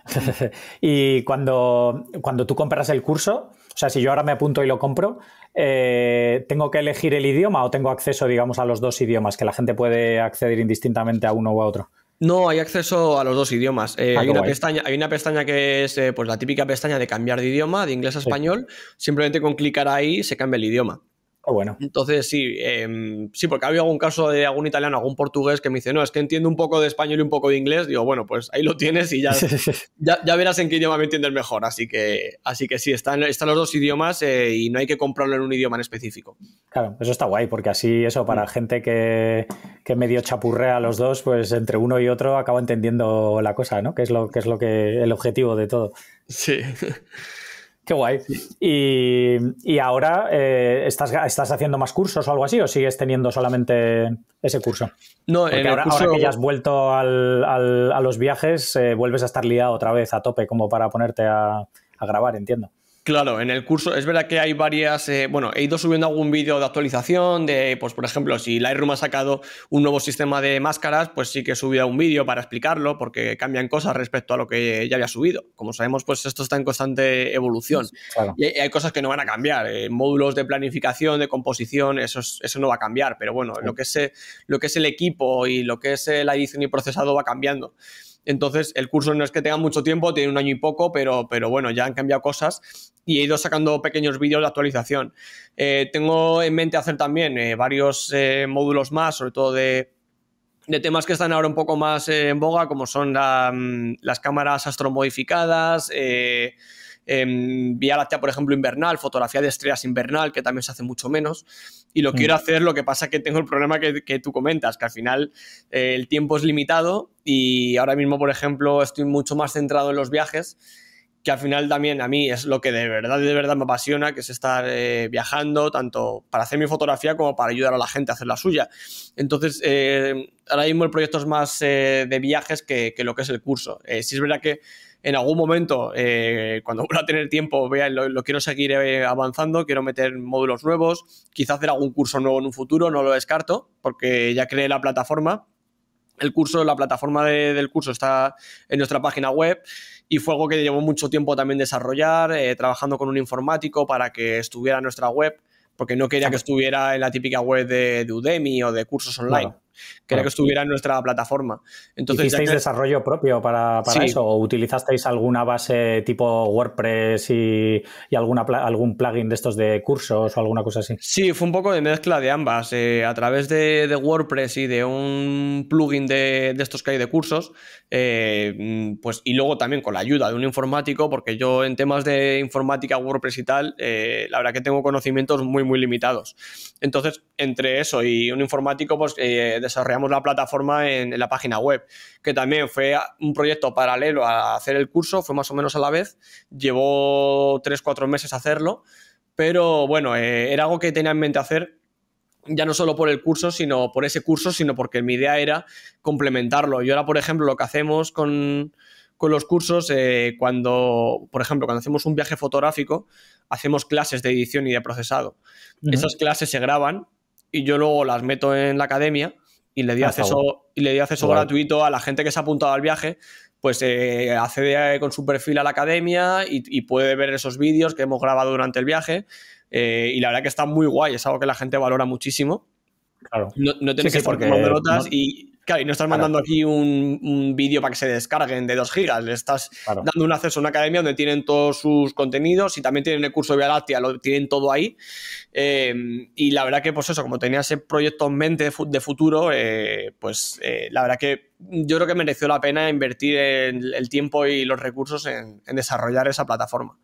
*laughs* y cuando, cuando tú compras el curso, o sea, si yo ahora me apunto y lo compro, eh, ¿tengo que elegir el idioma o tengo acceso, digamos, a los dos idiomas, que la gente puede acceder indistintamente a uno u a otro? No, hay acceso a los dos idiomas. Eh, ah, hay, una pestaña, hay, una pestaña, que es eh, pues, la típica pestaña de cambiar de idioma, de inglés a español. Simplemente con clicar ahí se cambia el idioma. Ah, Entonces, sí, em, sí, porque había algún caso de algún italiano, algún portugués que me dice, no, es que entiendo un poco de español y un poco de inglés. Digo, bueno, pues ahí lo tienes y ya, *laughs* ya, verás en qué idioma me entiendes mejor. Así que, así que sí, están, están los dos idiomas eh, y no hay que comprarlo en un idioma en específico. Claro, eso está guay, porque así eso, para mm. gente que, medio chapurrea los dos, pues entre uno y otro acaba entendiendo la cosa, ¿no? Que es lo que es lo que el objetivo de todo. Sí. *laughs* Qué guay. Y, ahora, eh, estás, ¿estás haciendo más cursos o algo así o sigues teniendo solamente ese curso? No, ahora, que ya has vuelto al, a los viajes, eh, vuelves a estar liado otra vez a tope como para ponerte a grabar, entiendo. Claro, en el curso es verdad que hay varias, eh, bueno, he ido subiendo algún vídeo de actualización, de, pues por ejemplo, si Lightroom ha sacado un nuevo sistema de máscaras, pues sí que he subido un vídeo para explicarlo, porque cambian cosas respecto a lo que ya había subido. Como sabemos, pues esto está en constante evolución. Y hay, cosas que no van a cambiar, eh, módulos de planificación, de composición, eso, eso no va a cambiar, pero bueno, lo, que es, eh, lo que es el equipo y lo que es la edición y procesado va cambiando. Entonces, el curso no es que tenga mucho tiempo, tiene un año y poco, pero, pero bueno, ya han cambiado cosas y he ido sacando pequeños vídeos de actualización. Eh, tengo en mente hacer también eh, varios eh, módulos más, sobre todo de, de, temas que están ahora un poco más en boga, como son mm, las cámaras astromodificadas. Em, vía láctea, por ejemplo, invernal, fotografía de estrellas invernal, que también se hace mucho menos. Y lo mm. quiero hacer, lo que pasa es que tengo el problema que, que tú comentas, que al final el tiempo es limitado y ahora mismo, por ejemplo, estoy mucho más centrado en los viajes que al final también a mí es lo que de verdad, de verdad me apasiona, que es estar eh, viajando, tanto para hacer mi fotografía como para ayudar a la gente a hacer la suya. Entonces, eh, ahora mismo el proyecto es más eh, de viajes que, lo que es el curso. Si es verdad que en algún momento, cuando *laughs* vuelva a tener tiempo, vea, lo, lo, quiero seguir avanzando, quiero meter módulos nuevos, quizá hacer algún curso nuevo en un futuro, no lo descarto, porque ya creé la plataforma el curso, la plataforma del curso está en nuestra página web y fue algo que llevó mucho tiempo también desarrollar, eh, trabajando con un informático para que estuviera en nuestra web, porque no quería que estuviera en la típica web de, Udemy o de cursos online. Quería que estuviera en nuestra plataforma. Entonces, ¿Hicisteis desarrollo propio para, para eso? ¿O utilizasteis alguna base tipo WordPress y, alguna, algún plugin de estos de cursos o alguna cosa así? Sí, fue un poco de mezcla de ambas. Eh, a través de, WordPress y de un plugin de, estos que hay de cursos, eh, mm, pues, y luego también con la ayuda de un informático, porque yo en temas de informática, WordPress y tal, eh, la verdad que tengo conocimientos muy, muy limitados. Entonces, entre eso y un informático, pues desarrollamos la plataforma en, la página web, que también fue un proyecto paralelo a hacer el curso, fue más o menos a la vez, llevó 3 cuatro meses hacerlo, pero bueno, eh, era algo que tenía en mente hacer ya no solo por el curso, sino por ese curso, sino porque mi idea era complementarlo. Y ahora, por ejemplo, lo que hacemos con, con los cursos, eh, cuando, por ejemplo, cuando hacemos un viaje fotográfico, hacemos clases de edición y de procesado. Esas clases se graban y yo luego las meto en la academia y le di acceso, y le acceso gratuito a la gente que se ha apuntado al viaje, pues eh, accede eh, con su perfil a la academia y, puede ver esos vídeos que hemos grabado durante el viaje. Eh, y la verdad que está muy guay, es algo que la gente valora muchísimo. No, tienes que sí, y, no estás mandando aquí un, vídeo para que se descarguen de 2 gigas. Le estás dando un acceso a una academia donde tienen todos sus contenidos y también tienen el curso de Vía lo tienen todo ahí. Eh, y la verdad que, pues eso, como tenía ese proyecto en mente de, futuro, eh, pues eh, la verdad que yo creo que mereció la pena invertir el, tiempo y los recursos en desarrollar esa plataforma.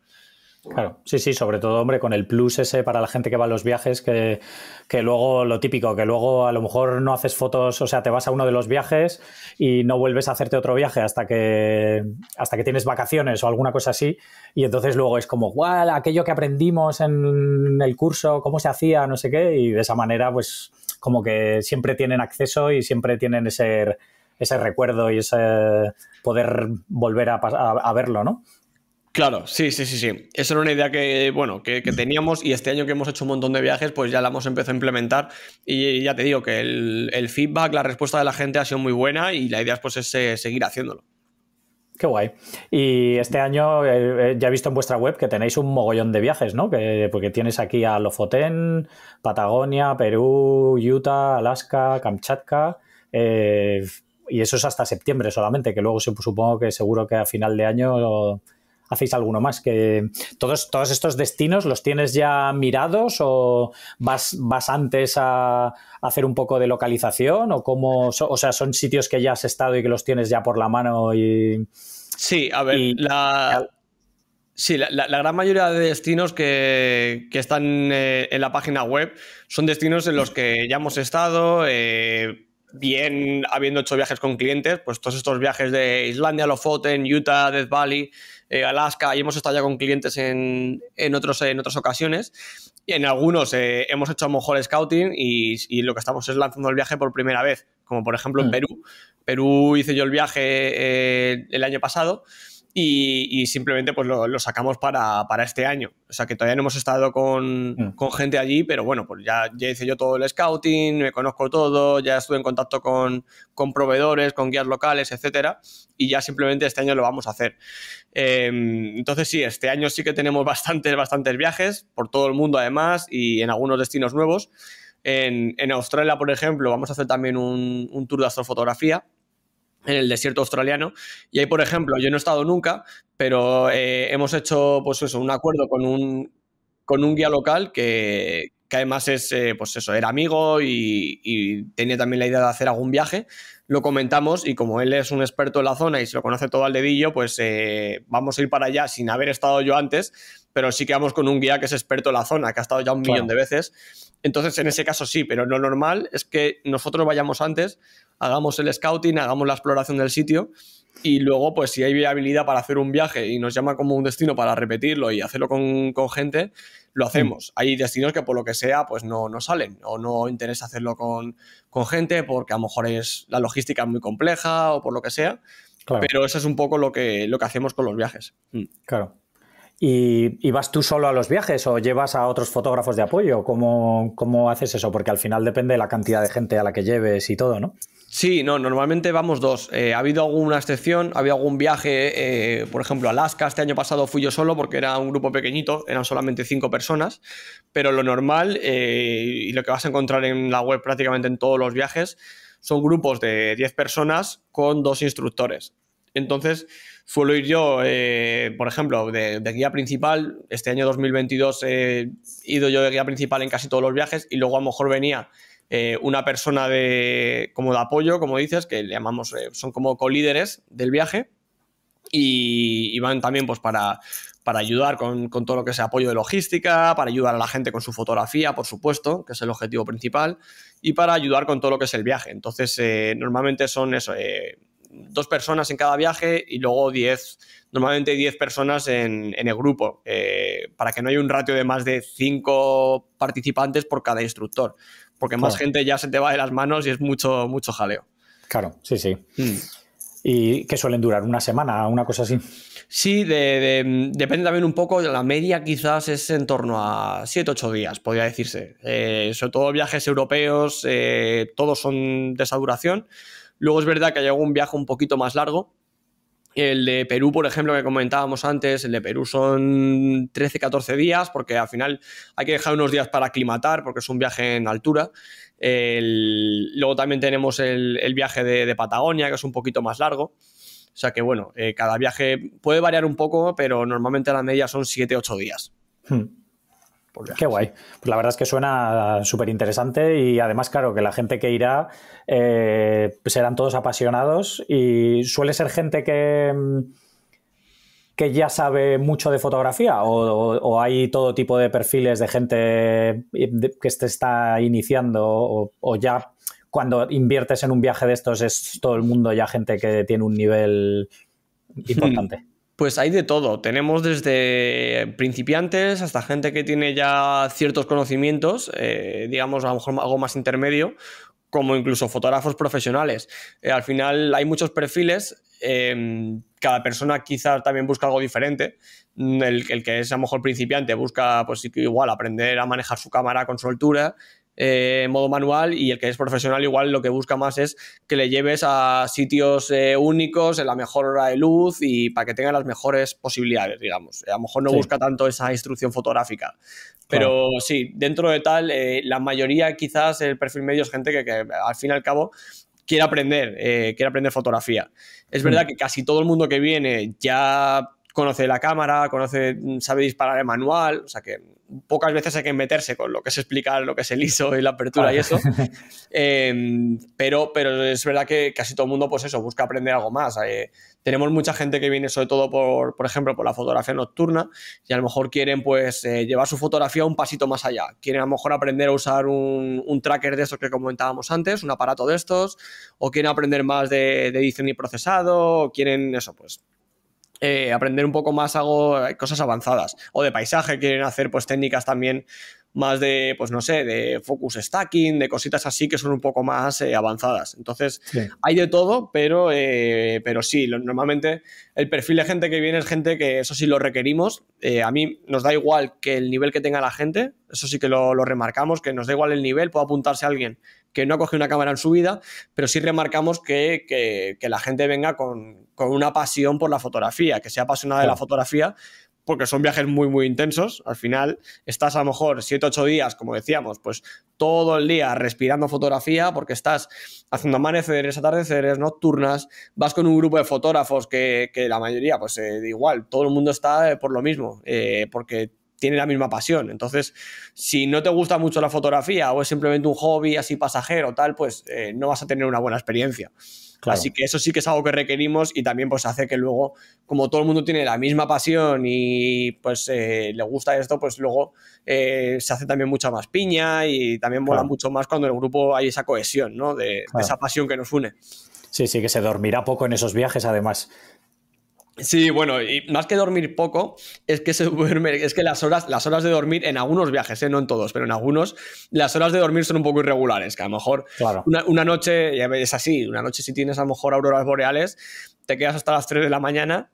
Claro, sí, sí, sobre todo, hombre, con el plus ese para la gente que va a los viajes, que, que, luego lo típico, que luego a lo mejor no haces fotos, o sea, te vas a uno de los viajes y no vuelves a hacerte otro viaje hasta que, hasta que tienes vacaciones o alguna cosa así, y entonces luego es como, guau, aquello que aprendimos en el curso, cómo se hacía, no sé qué, y de esa manera, pues como que siempre tienen acceso y siempre tienen ese, ese recuerdo y ese poder volver a verlo, ¿no? Claro, sí, sí, sí, sí. Esa era una idea que, bueno, que, teníamos y este año que hemos hecho un montón de viajes, pues ya la hemos empezado a implementar y ya te digo que el, feedback, la respuesta de la gente ha sido muy buena y la idea pues, es eh, seguir haciéndolo. Qué guay. Y este año eh, eh, ya he visto en vuestra web que tenéis un mogollón de viajes, ¿no? Que, porque tienes aquí a Lofoten, Patagonia, Perú, Utah, Alaska, Kamchatka. y eso es hasta septiembre solamente, que luego supongo que seguro que a final de año hacéis alguno más. Que todos, todos estos destinos los tienes ya mirados o vas, antes a, hacer un poco de localización o cómo, o sea, son sitios que ya has estado y que los tienes ya por la mano y. Sí, a ver, la. Sí, la, gran mayoría de destinos que, que están eh, en la página web son destinos en los que ya hemos estado, eh, bien habiendo hecho viajes con clientes, pues todos estos viajes de Islandia, Lofoten, Utah, Death Valley, eh, Alaska y hemos estado ya con clientes en, en otros, en otras ocasiones. Y en algunos eh, hemos hecho a lo mejor scouting y, lo que estamos es lanzando el viaje por primera vez, como por ejemplo en mm. Perú. Perú hice yo el viaje eh, el año pasado y, simplemente pues lo, sacamos para, para, este año. O sea que todavía no hemos estado con, mm. con gente allí, pero bueno, pues ya, ya, hice yo todo el scouting, me conozco todo, ya estuve en contacto con, con proveedores, con guías locales, etcétera, y ya simplemente este año lo vamos a hacer. Em, entonces sí, este año sí que tenemos *laughs* bastantes, bastantes viajes por todo el mundo además y en algunos destinos nuevos. En, en Australia, por ejemplo, vamos a hacer también un, un tour de astrofotografía en el desierto australiano. Y ahí, por ejemplo, yo no he estado nunca, pero eh, hemos hecho pues eso, un acuerdo con un, con un guía local que, además es, eh, pues eso, era amigo y, tenía también la idea de hacer algún viaje. Lo comentamos y como él es un experto en la zona y se lo conoce todo al dedillo, pues eh, vamos a ir para allá sin haber estado yo antes, pero sí quedamos con un guía que es experto en la zona, que ha estado ya un millón de veces. Entonces, en ese caso sí, pero lo normal es que nosotros vayamos antes, hagamos el scouting, hagamos la exploración del sitio y luego, pues si hay viabilidad para hacer un viaje y nos llama como un destino para repetirlo y hacerlo con gente, lo hacemos. Hay destinos que por lo que sea, pues no, salen o no interesa hacerlo con, gente porque a lo mejor es la logística es muy compleja o por lo que sea. Pero eso es un poco lo que, lo que hacemos con los viajes. Mm. Claro. ¿Y, vas tú solo a los viajes o llevas a otros fotógrafos de apoyo? ¿Cómo, ¿Cómo haces eso? Porque al final depende de la cantidad de gente a la que lleves y todo, ¿no? Sí, no, normalmente vamos dos. Eh, ha habido alguna excepción, había algún viaje, eh, por ejemplo, Alaska. Este año pasado fui yo solo porque era un grupo pequeñito, eran solamente cinco personas. Pero lo normal eh, y lo que vas a encontrar en la web prácticamente en todos los viajes son grupos de diez personas con dos instructores. Entonces, suelo ir yo, por ejemplo, de, guía principal. Este año 2022 he ido yo de guía principal en casi todos los viajes y luego a lo mejor venía eh, una persona de, como de apoyo, como dices, que le llamamos, eh, son como co-líderes del viaje y, van también pues para, para ayudar con, todo lo que sea apoyo de logística, para ayudar a la gente con su fotografía, por supuesto, que es el objetivo principal, y para ayudar con todo lo que es el viaje. Entonces, eh, normalmente son eso, dos personas en cada viaje y luego 10, normalmente 10 personas en, el grupo, eh, para que no haya un ratio de más de 5 participantes por cada instructor, porque más gente ya se te va de las manos y es mucho, mucho jaleo. Claro, sí, sí. Mm. ¿Y qué suelen durar? ¿Una semana? ¿Una cosa así? Sí, depende también un poco, la media quizás es en torno a 7-8 días, podría decirse. Eh, sobre todo viajes europeos, eh, todos son de esa duración. Luego es verdad que hay algún viaje un poquito más largo. El de Perú, por ejemplo, que comentábamos antes, el de Perú son 13-14 días, porque al final hay que dejar unos días para aclimatar, porque es un viaje en altura. luego también tenemos el, viaje de, Patagonia, que es un poquito más largo. O sea que bueno, eh, cada viaje puede variar un poco, pero normalmente la media son 7-8 días. Hmm. Pues Qué guay. Pues la verdad es que suena súper interesante y además, claro, que la gente que irá eh, serán todos apasionados y suele ser gente que que ya sabe mucho de fotografía o, hay todo tipo de perfiles de gente eh, que se está iniciando o, ya cuando inviertes en un viaje de estos es todo el mundo ya gente que tiene un nivel importante. Pues hay de todo. Tenemos desde principiantes hasta gente que tiene ya ciertos conocimientos, eh, digamos, a lo mejor algo más intermedio, como incluso fotógrafos profesionales. Eh, al final hay muchos perfiles. Em, cada persona quizás también busca algo diferente. El, el, que es a lo mejor principiante busca, pues igual, aprender a manejar su cámara con soltura. Eh, modo manual y el que es profesional igual lo que busca más es que le lleves a sitios eh, únicos en la mejor hora de luz y para que tenga las mejores posibilidades, digamos. A lo mejor no busca tanto esa instrucción fotográfica. Pero sí, dentro de tal, eh, la mayoría quizás el perfil medio es gente que, al fin y al cabo quiere aprender, quiere aprender fotografía. Es mm. verdad que casi todo el mundo que viene ya conoce la cámara, conoce, mm, sabe disparar el manual, o sea que pocas veces hay que meterse con lo que se explica, lo que es el ISO y la apertura y ah. eso. *laughs* Em, pero, pero es verdad que casi todo el mundo, pues eso, busca aprender algo más. Eh, tenemos mucha gente que viene sobre todo por, por ejemplo, por la fotografía nocturna y a lo mejor quieren pues eh, llevar su fotografía un pasito más allá. Quieren a lo mejor aprender a usar un, tracker de esos que comentábamos antes, un aparato de estos, o quieren aprender más de, de edición y procesado, o quieren eso, pues eh, aprender un poco más hago eh, cosas avanzadas. O de paisaje quieren hacer pues técnicas también más de, pues no sé, de focus stacking, de cositas así que son un poco más eh, avanzadas. Entonces, hay de todo, pero, pero sí, normalmente el perfil de gente que viene es gente que eso sí lo requerimos. a mí nos da igual que el nivel que tenga la gente, eso sí que lo, lo remarcamos, que nos da igual el nivel, puede apuntarse alguien que no ha cogido una cámara en su vida, pero sí remarcamos que, la gente venga con, una pasión por la fotografía, que sea apasionada de la fotografía, porque son viajes muy, muy intensos. Al final estás a lo mejor 7, 8 días, como decíamos, pues todo el día respirando fotografía porque estás haciendo amaneceres, atardeceres, nocturnas, vas con un grupo de fotógrafos que, la mayoría, pues eh, da igual, todo el mundo está eh, por lo mismo, eh, porque tiene la misma pasión. Entonces, si no te gusta mucho la fotografía o es simplemente un hobby así pasajero, tal, pues eh, no vas a tener una buena experiencia. Claro. Así que eso sí que es algo que requerimos y también pues hace que luego, como todo el mundo tiene la misma pasión y pues eh, le gusta esto, pues luego eh, se hace también mucha más piña y también mola mucho más cuando en el grupo hay esa cohesión, ¿no? De, de esa pasión que nos une. Sí, sí, que se dormirá poco en esos viajes, además. Sí, bueno, y más que dormir poco, es que es que las horas, las horas de dormir en algunos viajes, ¿eh? no en todos, pero en algunos, las horas de dormir son un poco irregulares, que a lo mejor una, noche, ya es así, una noche si tienes a lo mejor auroras boreales, te quedas hasta las 3 de la mañana.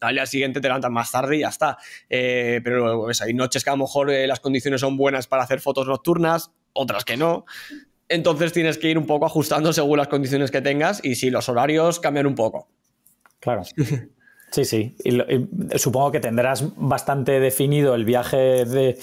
Al día siguiente te levantas más tarde y ya está. Eh, pero hay noches que a lo mejor eh, las condiciones son buenas para hacer fotos nocturnas, otras que no. Entonces tienes que ir un poco ajustando según las condiciones que tengas y si los horarios cambian un poco. Claro. *laughs* Sí, sí. Y, supongo que tendrás bastante definido el viaje de,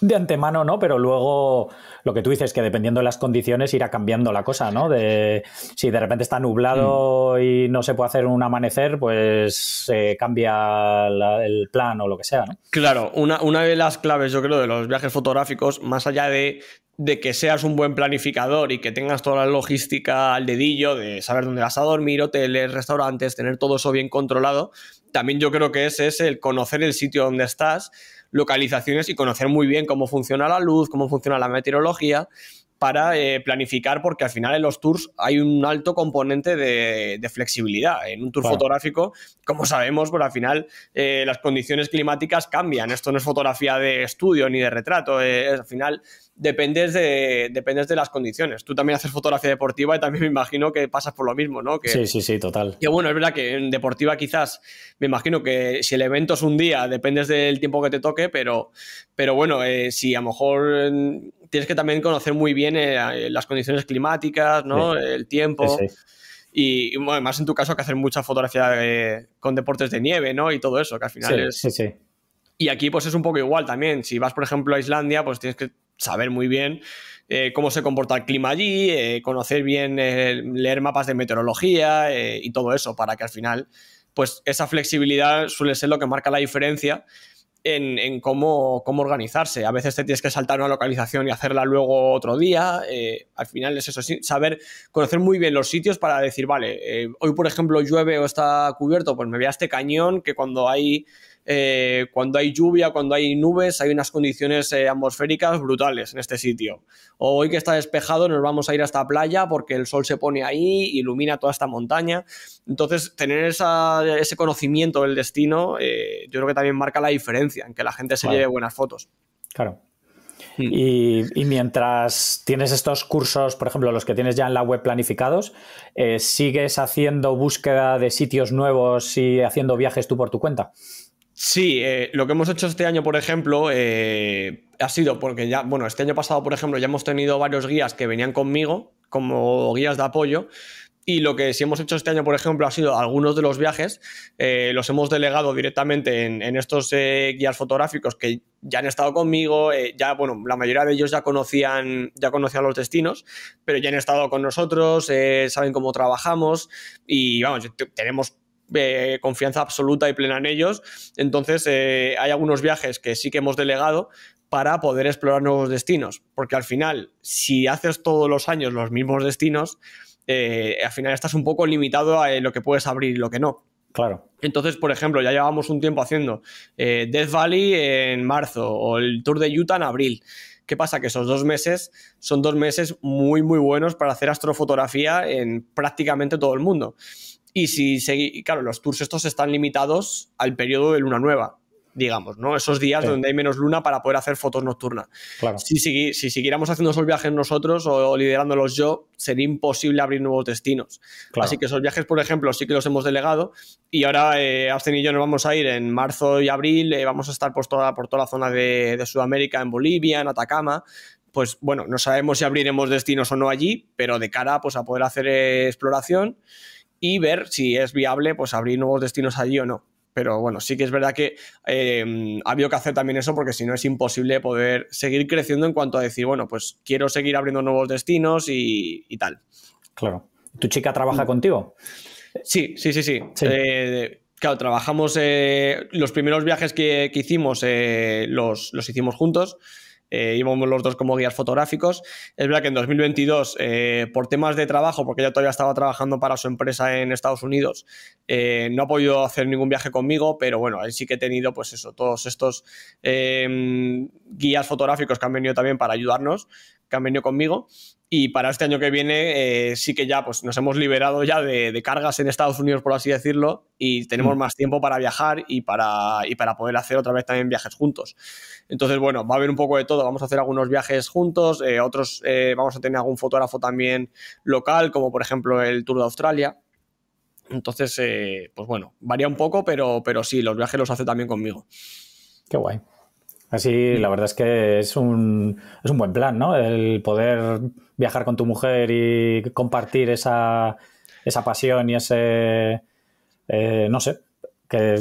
de antemano, ¿no? Pero luego lo que tú dices, que dependiendo de las condiciones irá cambiando la cosa, ¿no? De, si de repente está nublado mm. y no se puede hacer un amanecer, pues se cambia el plan o lo que sea, ¿no? Claro, una, de las claves, yo creo, de los viajes fotográficos, más allá de de que seas un buen planificador y que tengas toda la logística al dedillo de saber dónde vas a dormir, hoteles, restaurantes, tener todo eso bien controlado, también yo creo que ese es el conocer el sitio donde estás, localizaciones y conocer muy bien cómo funciona la luz, cómo funciona la meteorología para eh, planificar, porque al final en los tours hay un alto componente de, flexibilidad. En un tour fotográfico, como sabemos, pues al final eh, las condiciones climáticas cambian. Esto no es fotografía de estudio ni de retrato. Eh, al final dependes de, dependes de las condiciones. Tú también haces fotografía deportiva y también me imagino que pasas por lo mismo, ¿no? Que, sí, sí, sí, total. Que bueno, es verdad que en deportiva quizás me imagino que si el evento es un día, dependes del tiempo que te toque, pero, pero bueno, eh, si a lo mejor mm, tienes que también conocer muy bien eh, eh, las condiciones climáticas, ¿no? El tiempo. Y, además en tu caso que hacer mucha fotografía con deportes de nieve, ¿no? Y todo eso, que al final es... Sí, sí. Y aquí pues es un poco igual también. Si vas, por ejemplo, a Islandia, pues tienes que saber muy bien eh, cómo se comporta el clima allí, eh, conocer bien, eh, leer mapas de meteorología y todo eso, para que al final, pues esa flexibilidad suele ser lo que marca la diferencia en, cómo, organizarse. A veces te tienes que saltar una localización y hacerla luego otro día. al final es eso, saber conocer muy bien los sitios para decir, vale, hoy por ejemplo llueve o está cubierto, pues me voy este cañón que cuando hay eh, cuando hay lluvia, cuando hay nubes, hay unas condiciones eh, atmosféricas brutales en este sitio. O hoy que está despejado nos vamos a ir a esta playa porque el sol se pone ahí, ilumina toda esta montaña. Entonces, tener ese conocimiento del destino, eh, yo creo que también marca la diferencia en que la gente se lleve buenas fotos. Claro. Hmm. Y, mientras tienes estos cursos, por ejemplo, los que tienes ya en la web planificados, ¿sigues haciendo búsqueda de sitios nuevos y haciendo viajes tú por tu cuenta? Sí, eh, lo que hemos hecho este año, por ejemplo, eh, ha sido porque ya, bueno, este año pasado, por ejemplo, ya hemos tenido varios guías que venían conmigo como guías de apoyo. Y lo que sí hemos hecho este año, por ejemplo, ha sido algunos de los viajes, eh, los hemos delegado directamente en, estos guías fotográficos que ya han estado conmigo, ya, bueno, la mayoría de ellos ya conocían, ya conocían los destinos, pero ya han estado con nosotros, saben cómo trabajamos y, vamos, tenemos eh, confianza absoluta y plena en ellos. Entonces, eh, hay algunos viajes que sí que hemos delegado para poder explorar nuevos destinos, porque al final, si haces todos los años los mismos destinos, eh, al final estás un poco limitado a lo que puedes abrir y lo que no. Claro. Entonces, por ejemplo, ya llevamos un tiempo haciendo Death Valley en marzo o el Tour de Utah en abril. ¿Qué pasa? Que esos dos meses son dos meses muy, muy buenos para hacer astrofotografía en prácticamente todo el mundo. Y si claro, los tours estos están limitados al periodo de luna nueva, digamos, ¿no? Esos días donde hay menos luna para poder hacer fotos nocturnas. Si, si, siguiéramos haciendo esos viajes nosotros o, liderándolos yo, sería imposible abrir nuevos destinos. Así que esos viajes, por ejemplo, sí que los hemos delegado y ahora eh, Austin y yo nos vamos a ir en marzo y abril, eh, vamos a estar por toda, por toda la zona de, Sudamérica, en Bolivia, en Atacama, pues bueno, no sabemos si abriremos destinos o no allí, pero de cara pues, a poder hacer eh, exploración y ver si es viable pues abrir nuevos destinos allí o no. Pero bueno, sí que es verdad que eh, ha habido que hacer también eso porque si no es imposible poder seguir creciendo en cuanto a decir, bueno, pues quiero seguir abriendo nuevos destinos y, tal. Claro. ¿Tu chica trabaja contigo? Sí, sí, sí, sí. Eh, claro, trabajamos, eh, los primeros viajes que, hicimos los, los hicimos juntos eh, íbamos los dos como guías fotográficos. Es verdad que en 2022, eh, por temas de trabajo, porque ella todavía estaba trabajando para su empresa en Estados Unidos, eh, no ha podido hacer ningún viaje conmigo, pero bueno, ahí sí que he tenido, pues eso, todos estos eh, guías fotográficos que han venido también para ayudarnos que han venido conmigo. Y para este año que viene eh, sí que ya pues, nos hemos liberado ya de, cargas en Estados Unidos, por así decirlo, y tenemos mm. más tiempo para viajar y para, y para poder hacer otra vez también viajes juntos. Entonces, bueno, va a haber un poco de todo. Vamos a hacer algunos viajes juntos, eh, otros eh, vamos a tener algún fotógrafo también local, como por ejemplo el Tour de Australia. Entonces, pues bueno, varía un poco, pero, pero sí, los viajes los hace también conmigo. Qué guay. Así, la verdad es que es un, es un buen plan, ¿no? El poder viajar con tu mujer y compartir esa, pasión y ese, eh, no sé, que,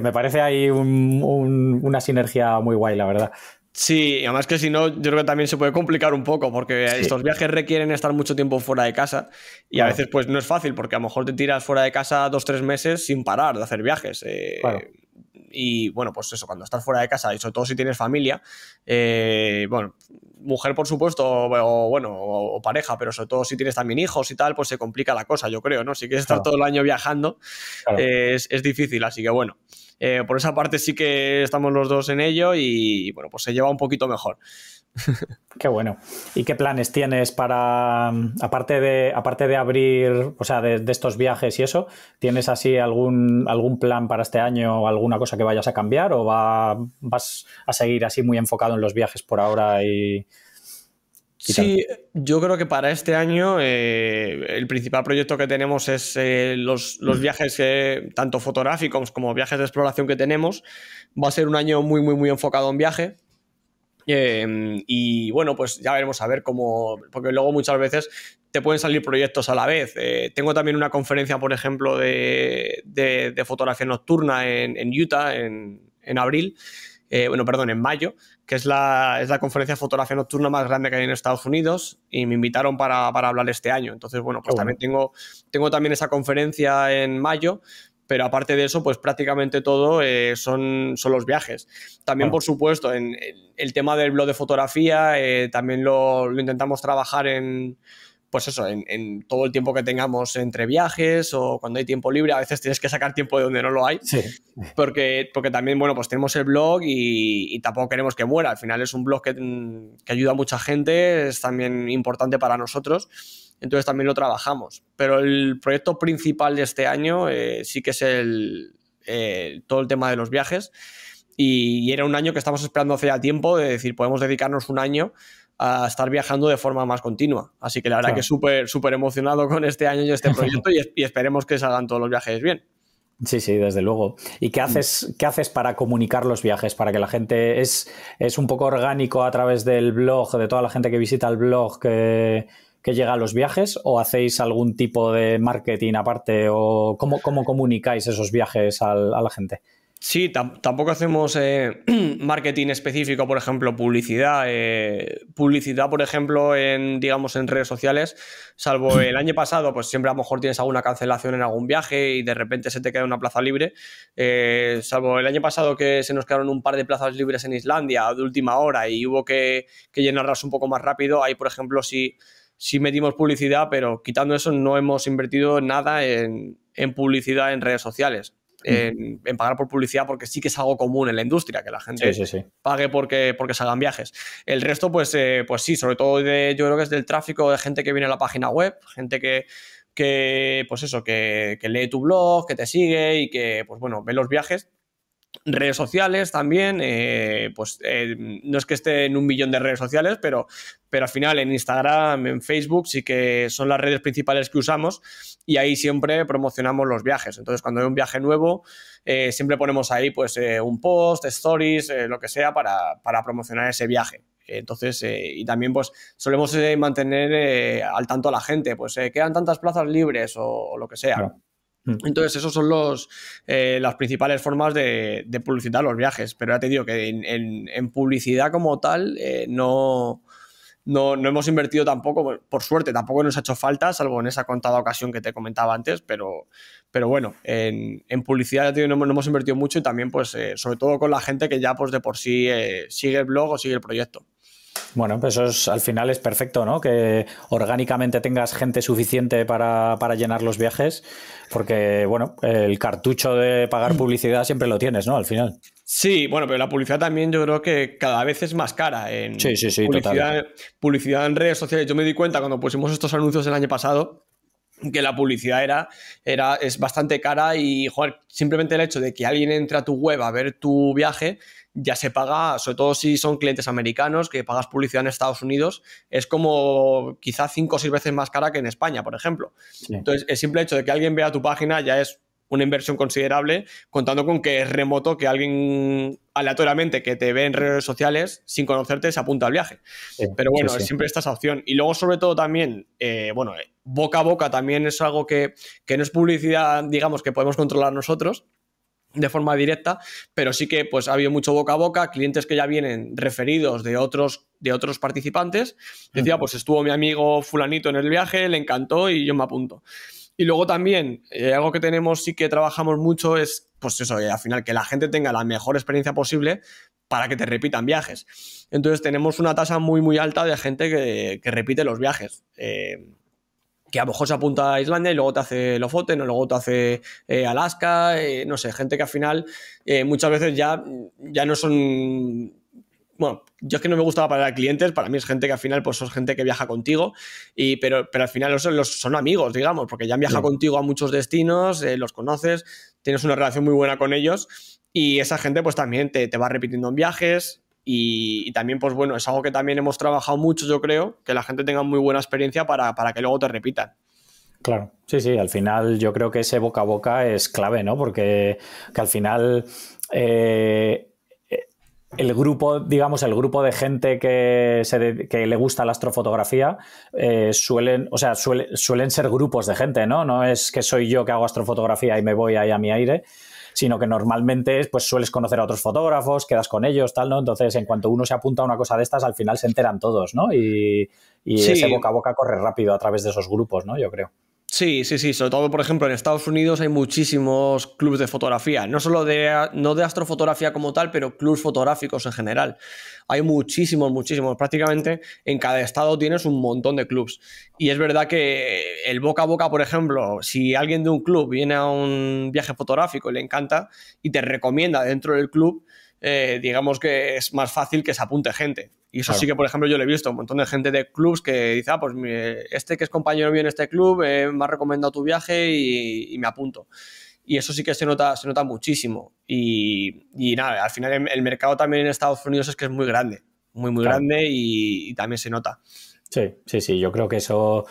me parece ahí una sinergia muy guay, la verdad. Sí, y además que si no, yo creo que también se puede complicar un poco, porque estos viajes requieren estar mucho tiempo fuera de casa y a veces pues no es fácil, porque a lo mejor te tiras fuera de casa dos, tres meses sin parar de hacer viajes. Eh, y bueno, pues eso, cuando estás fuera de casa, y sobre todo si tienes familia, eh, bueno, mujer por supuesto, o, bueno, o, pareja, pero sobre todo si tienes también hijos y tal, pues se complica la cosa, yo creo, ¿no? Si quieres estar todo el año viajando, es, difícil, así que bueno. Eh, por esa parte sí que estamos los dos en ello y bueno, pues se lleva un poquito mejor. Qué bueno. ¿Y qué planes tienes para, aparte de, aparte de abrir, o sea, de, estos viajes y eso, ¿tienes así algún, algún plan para este año, o alguna cosa que vayas a cambiar o va, vas a seguir así muy enfocado en los viajes por ahora y... sí, yo creo que para este año eh, el principal proyecto que tenemos es eh, los, mm. viajes, tanto fotográficos como viajes de exploración que tenemos. Va a ser un año muy, muy, muy enfocado en viaje Em, y bueno, pues ya veremos a ver cómo, porque luego muchas veces te pueden salir proyectos a la vez. Eh, tengo también una conferencia, por ejemplo, de, fotografía nocturna en, Utah en, abril, eh, bueno, perdón, en mayo, que es la, es la conferencia de fotografía nocturna más grande que hay en Estados Unidos y me invitaron para, hablar este año. Entonces, bueno, pues también tengo, tengo también esa conferencia en mayo pero aparte de eso, pues prácticamente todo eh, son, son los viajes. También, por supuesto, en, el tema del blog de fotografía, eh, también lo, intentamos trabajar en... Pues eso, en, todo el tiempo que tengamos entre viajes o cuando hay tiempo libre, a veces tienes que sacar tiempo de donde no lo hay. Porque, porque también, bueno, pues tenemos el blog y, y, tampoco queremos que muera. Al final es un blog que, que ayuda a mucha gente, es también importante para nosotros entonces también lo trabajamos. Pero el proyecto principal de este año eh, sí que es el, eh, todo el tema de los viajes y, era un año que estamos esperando hace ya tiempo, de decir, podemos dedicarnos un año a estar viajando de forma más continua. Así que la verdad que súper súper emocionado con este año y este *laughs* proyecto y, esperemos que salgan todos los viajes bien. Sí, sí, desde luego. ¿Y qué mm. haces, qué haces para comunicar los viajes? Para que la gente es, es un poco orgánico a través del blog, de toda la gente que visita el blog, que, que llega a los viajes o hacéis algún tipo de marketing aparte o cómo, comunicáis esos viajes a la gente? Sí, tampoco hacemos eh, *clears throat* marketing específico, por ejemplo, publicidad. Eh, publicidad, por ejemplo, en, digamos, en redes sociales, salvo *clears throat* el año pasado, pues siempre a lo mejor tienes alguna cancelación en algún viaje y de repente se te queda una plaza libre. Eh, salvo el año pasado que se nos quedaron un par de plazas libres en Islandia de última hora y hubo que, llenarlas un poco más rápido. Ahí, por ejemplo, si sí metimos publicidad, pero quitando eso no hemos invertido nada en, publicidad en redes sociales. En, pagar por publicidad porque sí que es algo común en la industria, que la gente pague porque, porque salgan viajes. El resto, pues, eh, pues sí, sobre todo de, yo creo que es del tráfico de gente que viene a la página web, gente que, que pues eso, que, lee tu blog, que te sigue y que, pues bueno, ve los viajes, redes sociales también, eh, pues eh, no es que esté en un millón de redes sociales, pero, pero al final en Instagram, en Facebook sí que son las redes principales que usamos y ahí siempre promocionamos los viajes. Entonces cuando hay un viaje nuevo, eh, siempre ponemos ahí pues un post, stories, lo que sea para, promocionar ese viaje. Entonces, y también pues solemos mantener al tanto a la gente, pues quedan tantas plazas libres o, lo que sea. Mm. Entonces, esas son los, eh, las principales formas de, publicitar los viajes. Pero ya te digo que en, publicidad como tal eh, no, no, hemos invertido tampoco, por suerte, tampoco nos ha hecho falta, salvo en esa contada ocasión que te comentaba antes, pero, pero bueno, en, publicidad no, hemos invertido mucho y también, pues, eh, sobre todo con la gente que ya pues, de por sí sigue el blog o sigue el proyecto. Bueno, pues eso al final es perfecto, ¿no? Que orgánicamente tengas gente suficiente para, llenar los viajes, porque, bueno, el cartucho de pagar publicidad siempre lo tienes, ¿no? Al final. Sí, bueno, pero la publicidad también yo creo que cada vez es más cara. En sí, sí, sí, publicidad, total. Publicidad en redes sociales. Yo me di cuenta cuando pusimos estos anuncios el año pasado que la publicidad era, era, es bastante cara y, simplemente el hecho de que alguien entre a tu web a ver tu viaje ya se paga, sobre todo si son clientes americanos, que pagas publicidad en Estados Unidos, es como quizá cinco o seis veces más cara que en España, por ejemplo. Entonces, el simple hecho de que alguien vea tu página ya es una inversión considerable, contando con que es remoto que alguien aleatoriamente que te ve en redes sociales sin conocerte se apunta al viaje. Pero bueno, siempre está esa opción. Y luego, sobre todo, también, eh, bueno, eh, boca a boca también es algo que, no es publicidad, digamos, que podemos controlar nosotros, de forma directa, pero sí que pues ha habido mucho boca a boca, clientes que ya vienen referidos de otros de otros participantes, decía, pues estuvo mi amigo fulanito en el viaje, le encantó y yo me apunto. Y luego también, eh, algo que tenemos y que trabajamos mucho es, pues eso, eh, al final, que la gente tenga la mejor experiencia posible para que te repitan viajes. Entonces tenemos una tasa muy, muy alta de gente que, repite los viajes. Eh, que a lo mejor se apunta a Islandia y luego te hace Lofoten o luego te hace Alaska, no sé, gente que al final muchas veces ya, ya no son bueno, yo es que no me gustaba para clientes, para mí es gente que al final pues son gente que viaja contigo, y, pero, pero al final son, los, son amigos, digamos, porque ya han viajado contigo a muchos destinos, eh, los conoces, tienes una relación muy buena con ellos y esa gente pues también te, te va repitiendo en viajes y, también pues bueno, es algo que también hemos trabajado mucho yo creo, que la gente tenga muy buena experiencia para, para que luego te repitan. Claro, sí, sí, al final yo creo que ese boca a boca es clave, ¿no? Porque que al final... Eh, el grupo, digamos, el grupo de gente que, le gusta la astrofotografía eh, suelen, o sea, suelen ser grupos de gente, ¿no? No es que soy yo que hago astrofotografía y me voy ahí a mi aire, sino que normalmente pues sueles conocer a otros fotógrafos, quedas con ellos, tal, ¿no? Entonces, en cuanto uno se apunta a una cosa de estas, al final se enteran todos, ¿no? Y, y ese boca a boca corre rápido a través de esos grupos, ¿no? Yo creo. Sí, sí, sí. Sobre todo, por ejemplo, en Estados Unidos hay muchísimos clubes de fotografía. No solo de, no de astrofotografía como tal, pero clubes fotográficos en general. Hay muchísimos, muchísimos. Prácticamente en cada estado tienes un montón de clubes. Y es verdad que el boca a boca, por ejemplo, si alguien de un club viene a un viaje fotográfico y le encanta y te recomienda dentro del club, eh, digamos que es más fácil que se apunte gente. Y eso sí que, por ejemplo, yo le he visto, un montón de gente de clubs que dice, ah, pues este que es compañero mío en este club eh, me ha recomendado tu viaje y, me apunto. Y eso sí que se nota, se nota muchísimo. Y, nada, al final el, mercado también en Estados Unidos es que es muy grande, muy, muy grande y, y también se nota. Sí, sí, sí, yo creo que eso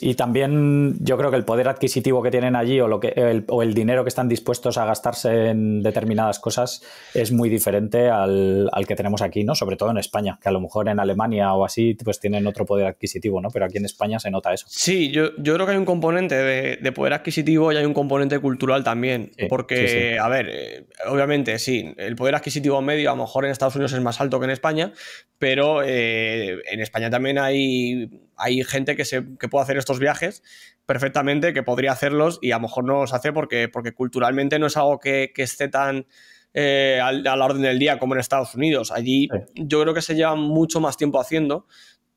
y también yo creo que el poder adquisitivo que tienen allí o, lo que, el, o el dinero que están dispuestos a gastarse en determinadas cosas es muy diferente al, que tenemos aquí, ¿no? Sobre todo en España, que a lo mejor en Alemania o así pues tienen otro poder adquisitivo, ¿no? Pero aquí en España se nota eso. Sí, yo, creo que hay un componente de, poder adquisitivo y hay un componente cultural también. porque, a ver, eh, obviamente sí, el poder adquisitivo medio a lo mejor en Estados Unidos es más alto que en España, pero eh, en España también hay hay gente que, se, puede hacer estos viajes perfectamente, que podría hacerlos y a lo mejor no los hace porque, porque culturalmente no es algo que, esté tan eh, a, la orden del día como en Estados Unidos. Allí yo creo que se lleva mucho más tiempo haciendo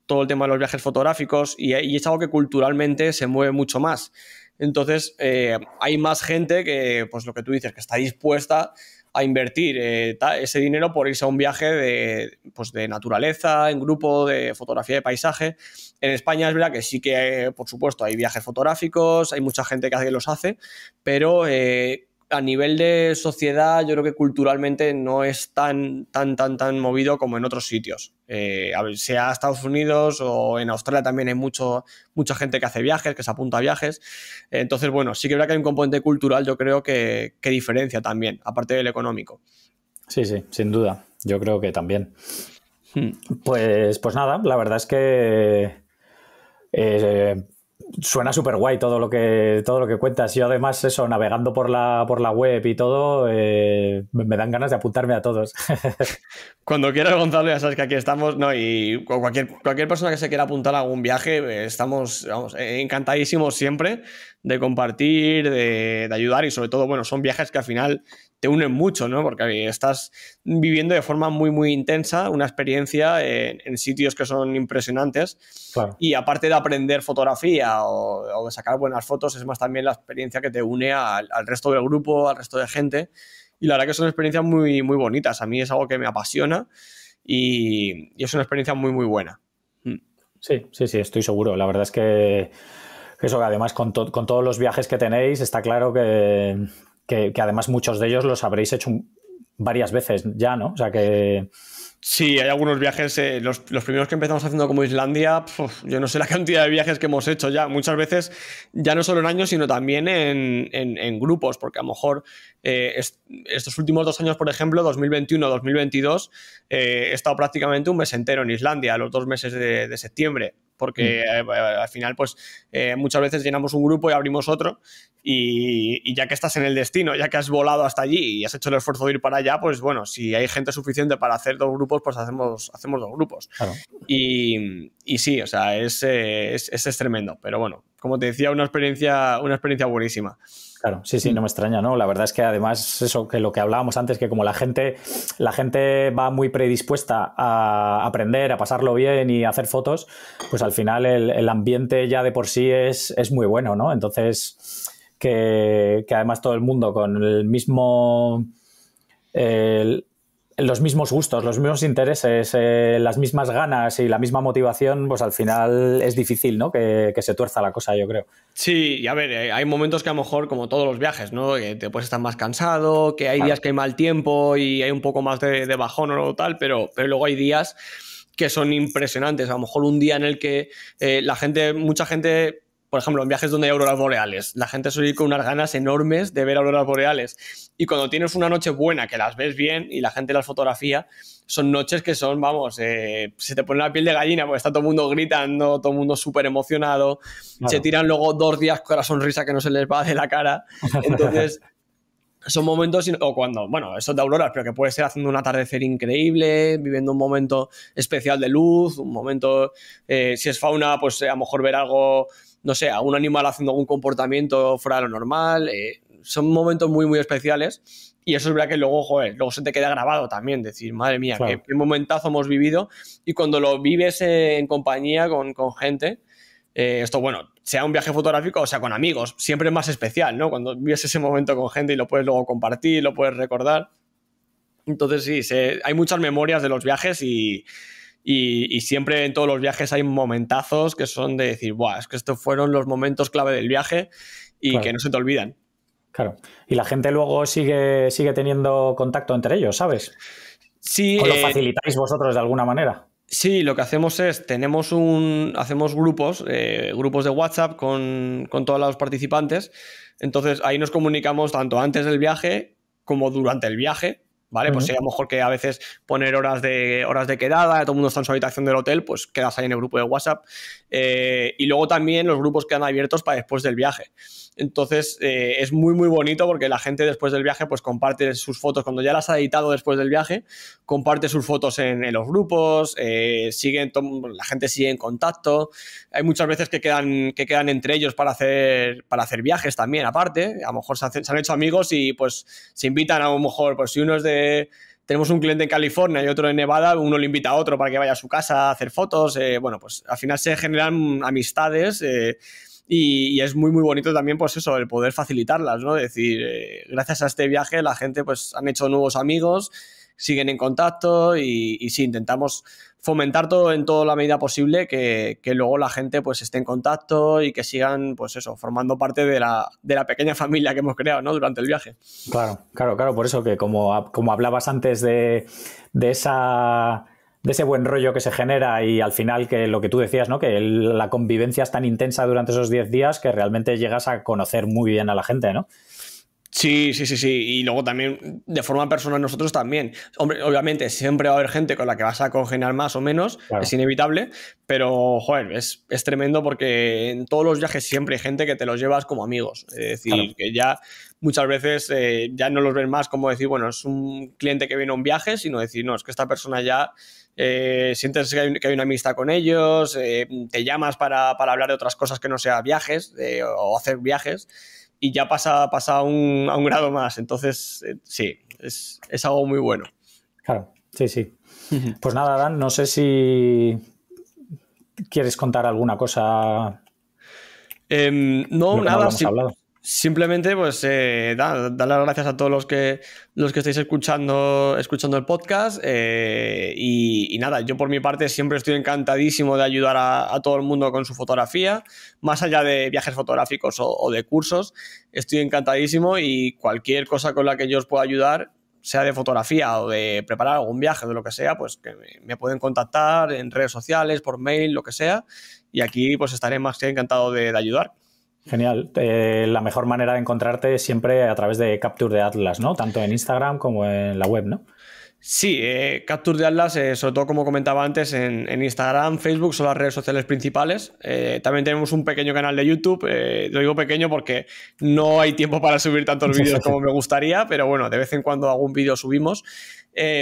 todo el tema de los viajes fotográficos y, es algo que culturalmente se mueve mucho más. Entonces, eh, hay más gente que, pues lo que tú dices, que está dispuesta a invertir eh, ese dinero por irse a un viaje de, pues, de naturaleza, en grupo, de fotografía de paisaje. En España es verdad que sí que, por supuesto, hay viajes fotográficos, hay mucha gente que los hace, pero eh, a nivel de sociedad, yo creo que culturalmente no es tan, tan, tan, tan movido como en otros sitios. Eh, sea Estados Unidos o en Australia también hay mucho, mucha gente que hace viajes, que se apunta a viajes. Entonces, bueno, sí que verdad que hay un componente cultural, yo creo que, diferencia también, aparte del económico. Sí, sí, sin duda. Yo creo que también. Hmm. Pues, pues nada, la verdad es que eh, suena súper guay todo lo que todo lo que cuentas. y además eso, navegando por la, por la web y todo, eh, me dan ganas de apuntarme a todos. *laughs* Cuando quieras, Gonzalo, ya sabes que aquí estamos, ¿no? Y cualquier, cualquier persona que se quiera apuntar a algún viaje, eh, estamos encantadísimos siempre de compartir, de, de ayudar y sobre todo, bueno, son viajes que al final te unen mucho, ¿no? Porque estás viviendo de forma muy, muy intensa una experiencia en, sitios que son impresionantes. Y aparte de aprender fotografía o, de sacar buenas fotos, es más también la experiencia que te une al, resto del grupo, al resto de gente. Y la verdad que son experiencias muy, muy bonitas. A mí es algo que me apasiona y, es una experiencia muy, muy buena. Mm. Sí, sí, sí, estoy seguro. La verdad es que eso, además, con todos los viajes que tenéis, está claro que, que, además muchos de ellos los habréis hecho varias veces ya, ¿no? O sea que... Sí, hay algunos viajes, eh, los, primeros que empezamos haciendo como Islandia, yo no sé la cantidad de viajes que hemos hecho ya, muchas veces, ya no solo en años, sino también en, grupos, porque a lo mejor eh, estos últimos dos años, por ejemplo, 2021-2022, eh, he estado prácticamente un mes entero en Islandia, los dos meses de, de septiembre porque mm. eh, eh, al final, pues eh, muchas veces llenamos un grupo y abrimos otro, y, ya que estás en el destino, ya que has volado hasta allí y has hecho el esfuerzo de ir para allá, pues bueno, si hay gente suficiente para hacer dos grupos, pues hacemos, hacemos dos grupos. Y, y, sí, o sea, es, es, es, es tremendo, pero bueno, como te decía, una experiencia, una experiencia buenísima. Claro, sí, sí, no me extraña, ¿no? La verdad es que además eso que lo que hablábamos antes, que como la gente, la gente va muy predispuesta a aprender, a pasarlo bien y a hacer fotos, pues al final el, ambiente ya de por sí es, es muy bueno, ¿no? Entonces, que, además todo el mundo con el mismo, los mismos gustos, los mismos intereses, eh, las mismas ganas y la misma motivación, pues al final es difícil, ¿no? Que, se tuerza la cosa, yo creo. Sí, y a ver, eh, hay momentos que a lo mejor, como todos los viajes, ¿no? Que te puedes estar más cansado, que hay días que hay mal tiempo y hay un poco más de, bajón o tal, pero, pero luego hay días que son impresionantes. A lo mejor un día en el que eh, la gente, mucha gente por ejemplo, en viajes donde hay auroras boreales, la gente suele ir con unas ganas enormes de ver auroras boreales. Y cuando tienes una noche buena, que las ves bien y la gente las fotografía, son noches que son, vamos, eh, se te pone la piel de gallina, porque está todo el mundo gritando, todo el mundo súper emocionado, se tiran luego dos días con la sonrisa que no se les va de la cara. *laughs* Entonces, son momentos, o cuando, bueno, eso de auroras, pero que puede ser haciendo un atardecer increíble, viviendo un momento especial de luz, un momento, eh, si es fauna, pues eh, a lo mejor ver algo no sé, a un animal haciendo algún comportamiento fuera de lo normal. Eh, son momentos muy, muy especiales. Y eso es verdad que luego, joder, luego se te queda grabado también. Decir, madre mía, qué, momentazo hemos vivido. Y cuando lo vives en compañía con, gente, eh, esto, bueno, sea un viaje fotográfico o sea con amigos, siempre es más especial, ¿no? Cuando vives ese momento con gente y lo puedes luego compartir, lo puedes recordar. Entonces, sí, hay muchas memorias de los viajes y, y, siempre en todos los viajes hay momentazos que son de decir, Buah, es que estos fueron los momentos clave del viaje y que no se te olvidan. Claro. Y la gente luego sigue, sigue teniendo contacto entre ellos, ¿sabes? Sí. ¿O lo eh, facilitáis vosotros de alguna manera? Sí, lo que hacemos es, tenemos un, hacemos grupos, eh, grupos de WhatsApp con, todos los participantes. Entonces ahí nos comunicamos tanto antes del viaje como durante el viaje ¿Vale? Pues sería mejor que a veces poner horas de, horas de quedada, todo el mundo está en su habitación del hotel, pues quedas ahí en el grupo de WhatsApp. Eh, y luego también los grupos quedan abiertos para después del viaje. Entonces eh, es muy muy bonito porque la gente después del viaje pues comparte sus fotos, cuando ya las ha editado después del viaje, comparte sus fotos en, los grupos, eh, siguen, la gente sigue en contacto, hay muchas veces que quedan, que quedan entre ellos para hacer, para hacer viajes también aparte, a lo mejor se, han hecho amigos y pues se invitan a lo mejor, pues si uno es de, tenemos un cliente en California y otro en Nevada, uno le invita a otro para que vaya a su casa a hacer fotos. Eh, bueno, pues al final se generan amistades eh, y, es muy, muy bonito también, pues eso, el poder facilitarlas, ¿no? Es decir, eh, gracias a este viaje la gente, pues, han hecho nuevos amigos, siguen en contacto y, sí, intentamos fomentar todo en toda la medida posible que, luego la gente, pues, esté en contacto y que sigan, pues eso, formando parte de la, pequeña *laughs* familia que hemos creado, ¿no? Durante el viaje. Claro, claro, claro, por eso que como, hablabas antes de esa de ese buen rollo que se genera y al final que lo que tú decías, ¿no? Que la convivencia es tan intensa durante esos 10 días que realmente llegas a conocer muy bien a la gente, ¿no? Sí, sí, sí, sí. Y luego también, de forma personal, nosotros también. Hombre, obviamente, siempre va a haber gente con la que vas a congeniar más o menos, es inevitable, pero, joder, es, tremendo porque en todos los viajes siempre hay gente que te los llevas como amigos. Es decir, que ya muchas veces eh, ya no los ven más como decir, bueno, es un cliente que viene a un viaje, sino decir, no, es que esta persona ya eh, sientes que hay, una amistad con ellos, eh, te llamas para, hablar de otras cosas que no sea viajes o hacer viajes y ya pasa, pasa a un grado más. Entonces, eh, sí, es, algo muy bueno. Claro, sí, sí. Pues nada, Dan, no sé si quieres contar alguna cosa em, no, nada. sí, Simplemente, pues, eh, dar las gracias a todos los que, los que estáis escuchando, escuchando el podcast. Eh, y, nada, yo por mi parte siempre estoy encantadísimo de ayudar a, todo el mundo con su fotografía, más allá de viajes fotográficos o, de cursos. Estoy encantadísimo y cualquier cosa con la que yo os pueda ayudar, sea de fotografía o de preparar algún viaje o de lo que sea, pues que me pueden contactar en redes sociales, por mail, lo que sea. Y aquí, pues, estaré más que encantado de ayudar. Genial. Eh, la mejor manera de encontrarte es siempre a través de Capture de Atlas, ¿no? Tanto en Instagram como en la web, ¿no? Sí, eh, Capture de Atlas, eh, sobre todo como comentaba antes, en, Instagram, Facebook son las redes sociales principales. Eh, también tenemos un pequeño canal de YouTube, lo digo pequeño porque no hay tiempo para subir tantos vídeos como me gustaría, pero bueno, de vez en cuando algún vídeo subimos.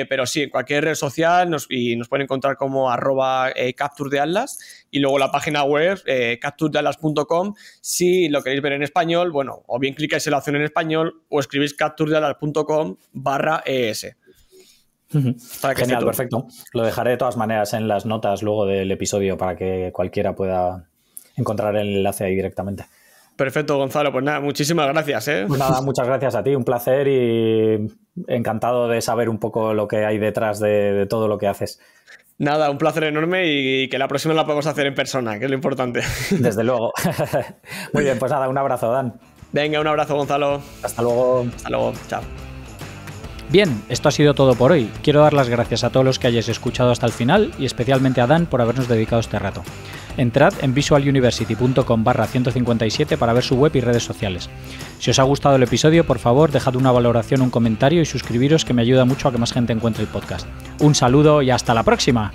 pero sí, en cualquier red social y nos pueden encontrar como arroba Capture de Atlas y luego la página web capturedeatlas.com si lo queréis ver en español, bueno, o bien clicáis en la opción en español o escribís capturedeatlas.com barra ES. Genial, perfecto. Lo dejaré de todas maneras en las notas luego del episodio para que cualquiera pueda encontrar el enlace ahí directamente. Perfecto, Gonzalo. Pues nada, muchísimas gracias. ¿eh? Pues nada, muchas gracias a ti, un placer y encantado de saber un poco lo que hay detrás de, todo lo que haces. Nada, un placer enorme y que la próxima la podamos hacer en persona, que es lo importante. *laughs* Desde luego. *laughs* Muy bien, pues nada, un abrazo, Dan. Venga, un abrazo, Gonzalo. Hasta luego. Hasta luego, chao. Bien, esto ha sido todo por hoy. Quiero dar las gracias a todos los que hayáis escuchado hasta el final y especialmente a Dan por habernos dedicado este rato. Entrad en visualuniversity.com barra 157 para ver su web y redes sociales. Si os ha gustado el episodio, por favor, dejad una valoración, un comentario y suscribiros que me ayuda mucho a que más gente encuentre el podcast. Un saludo y hasta la próxima.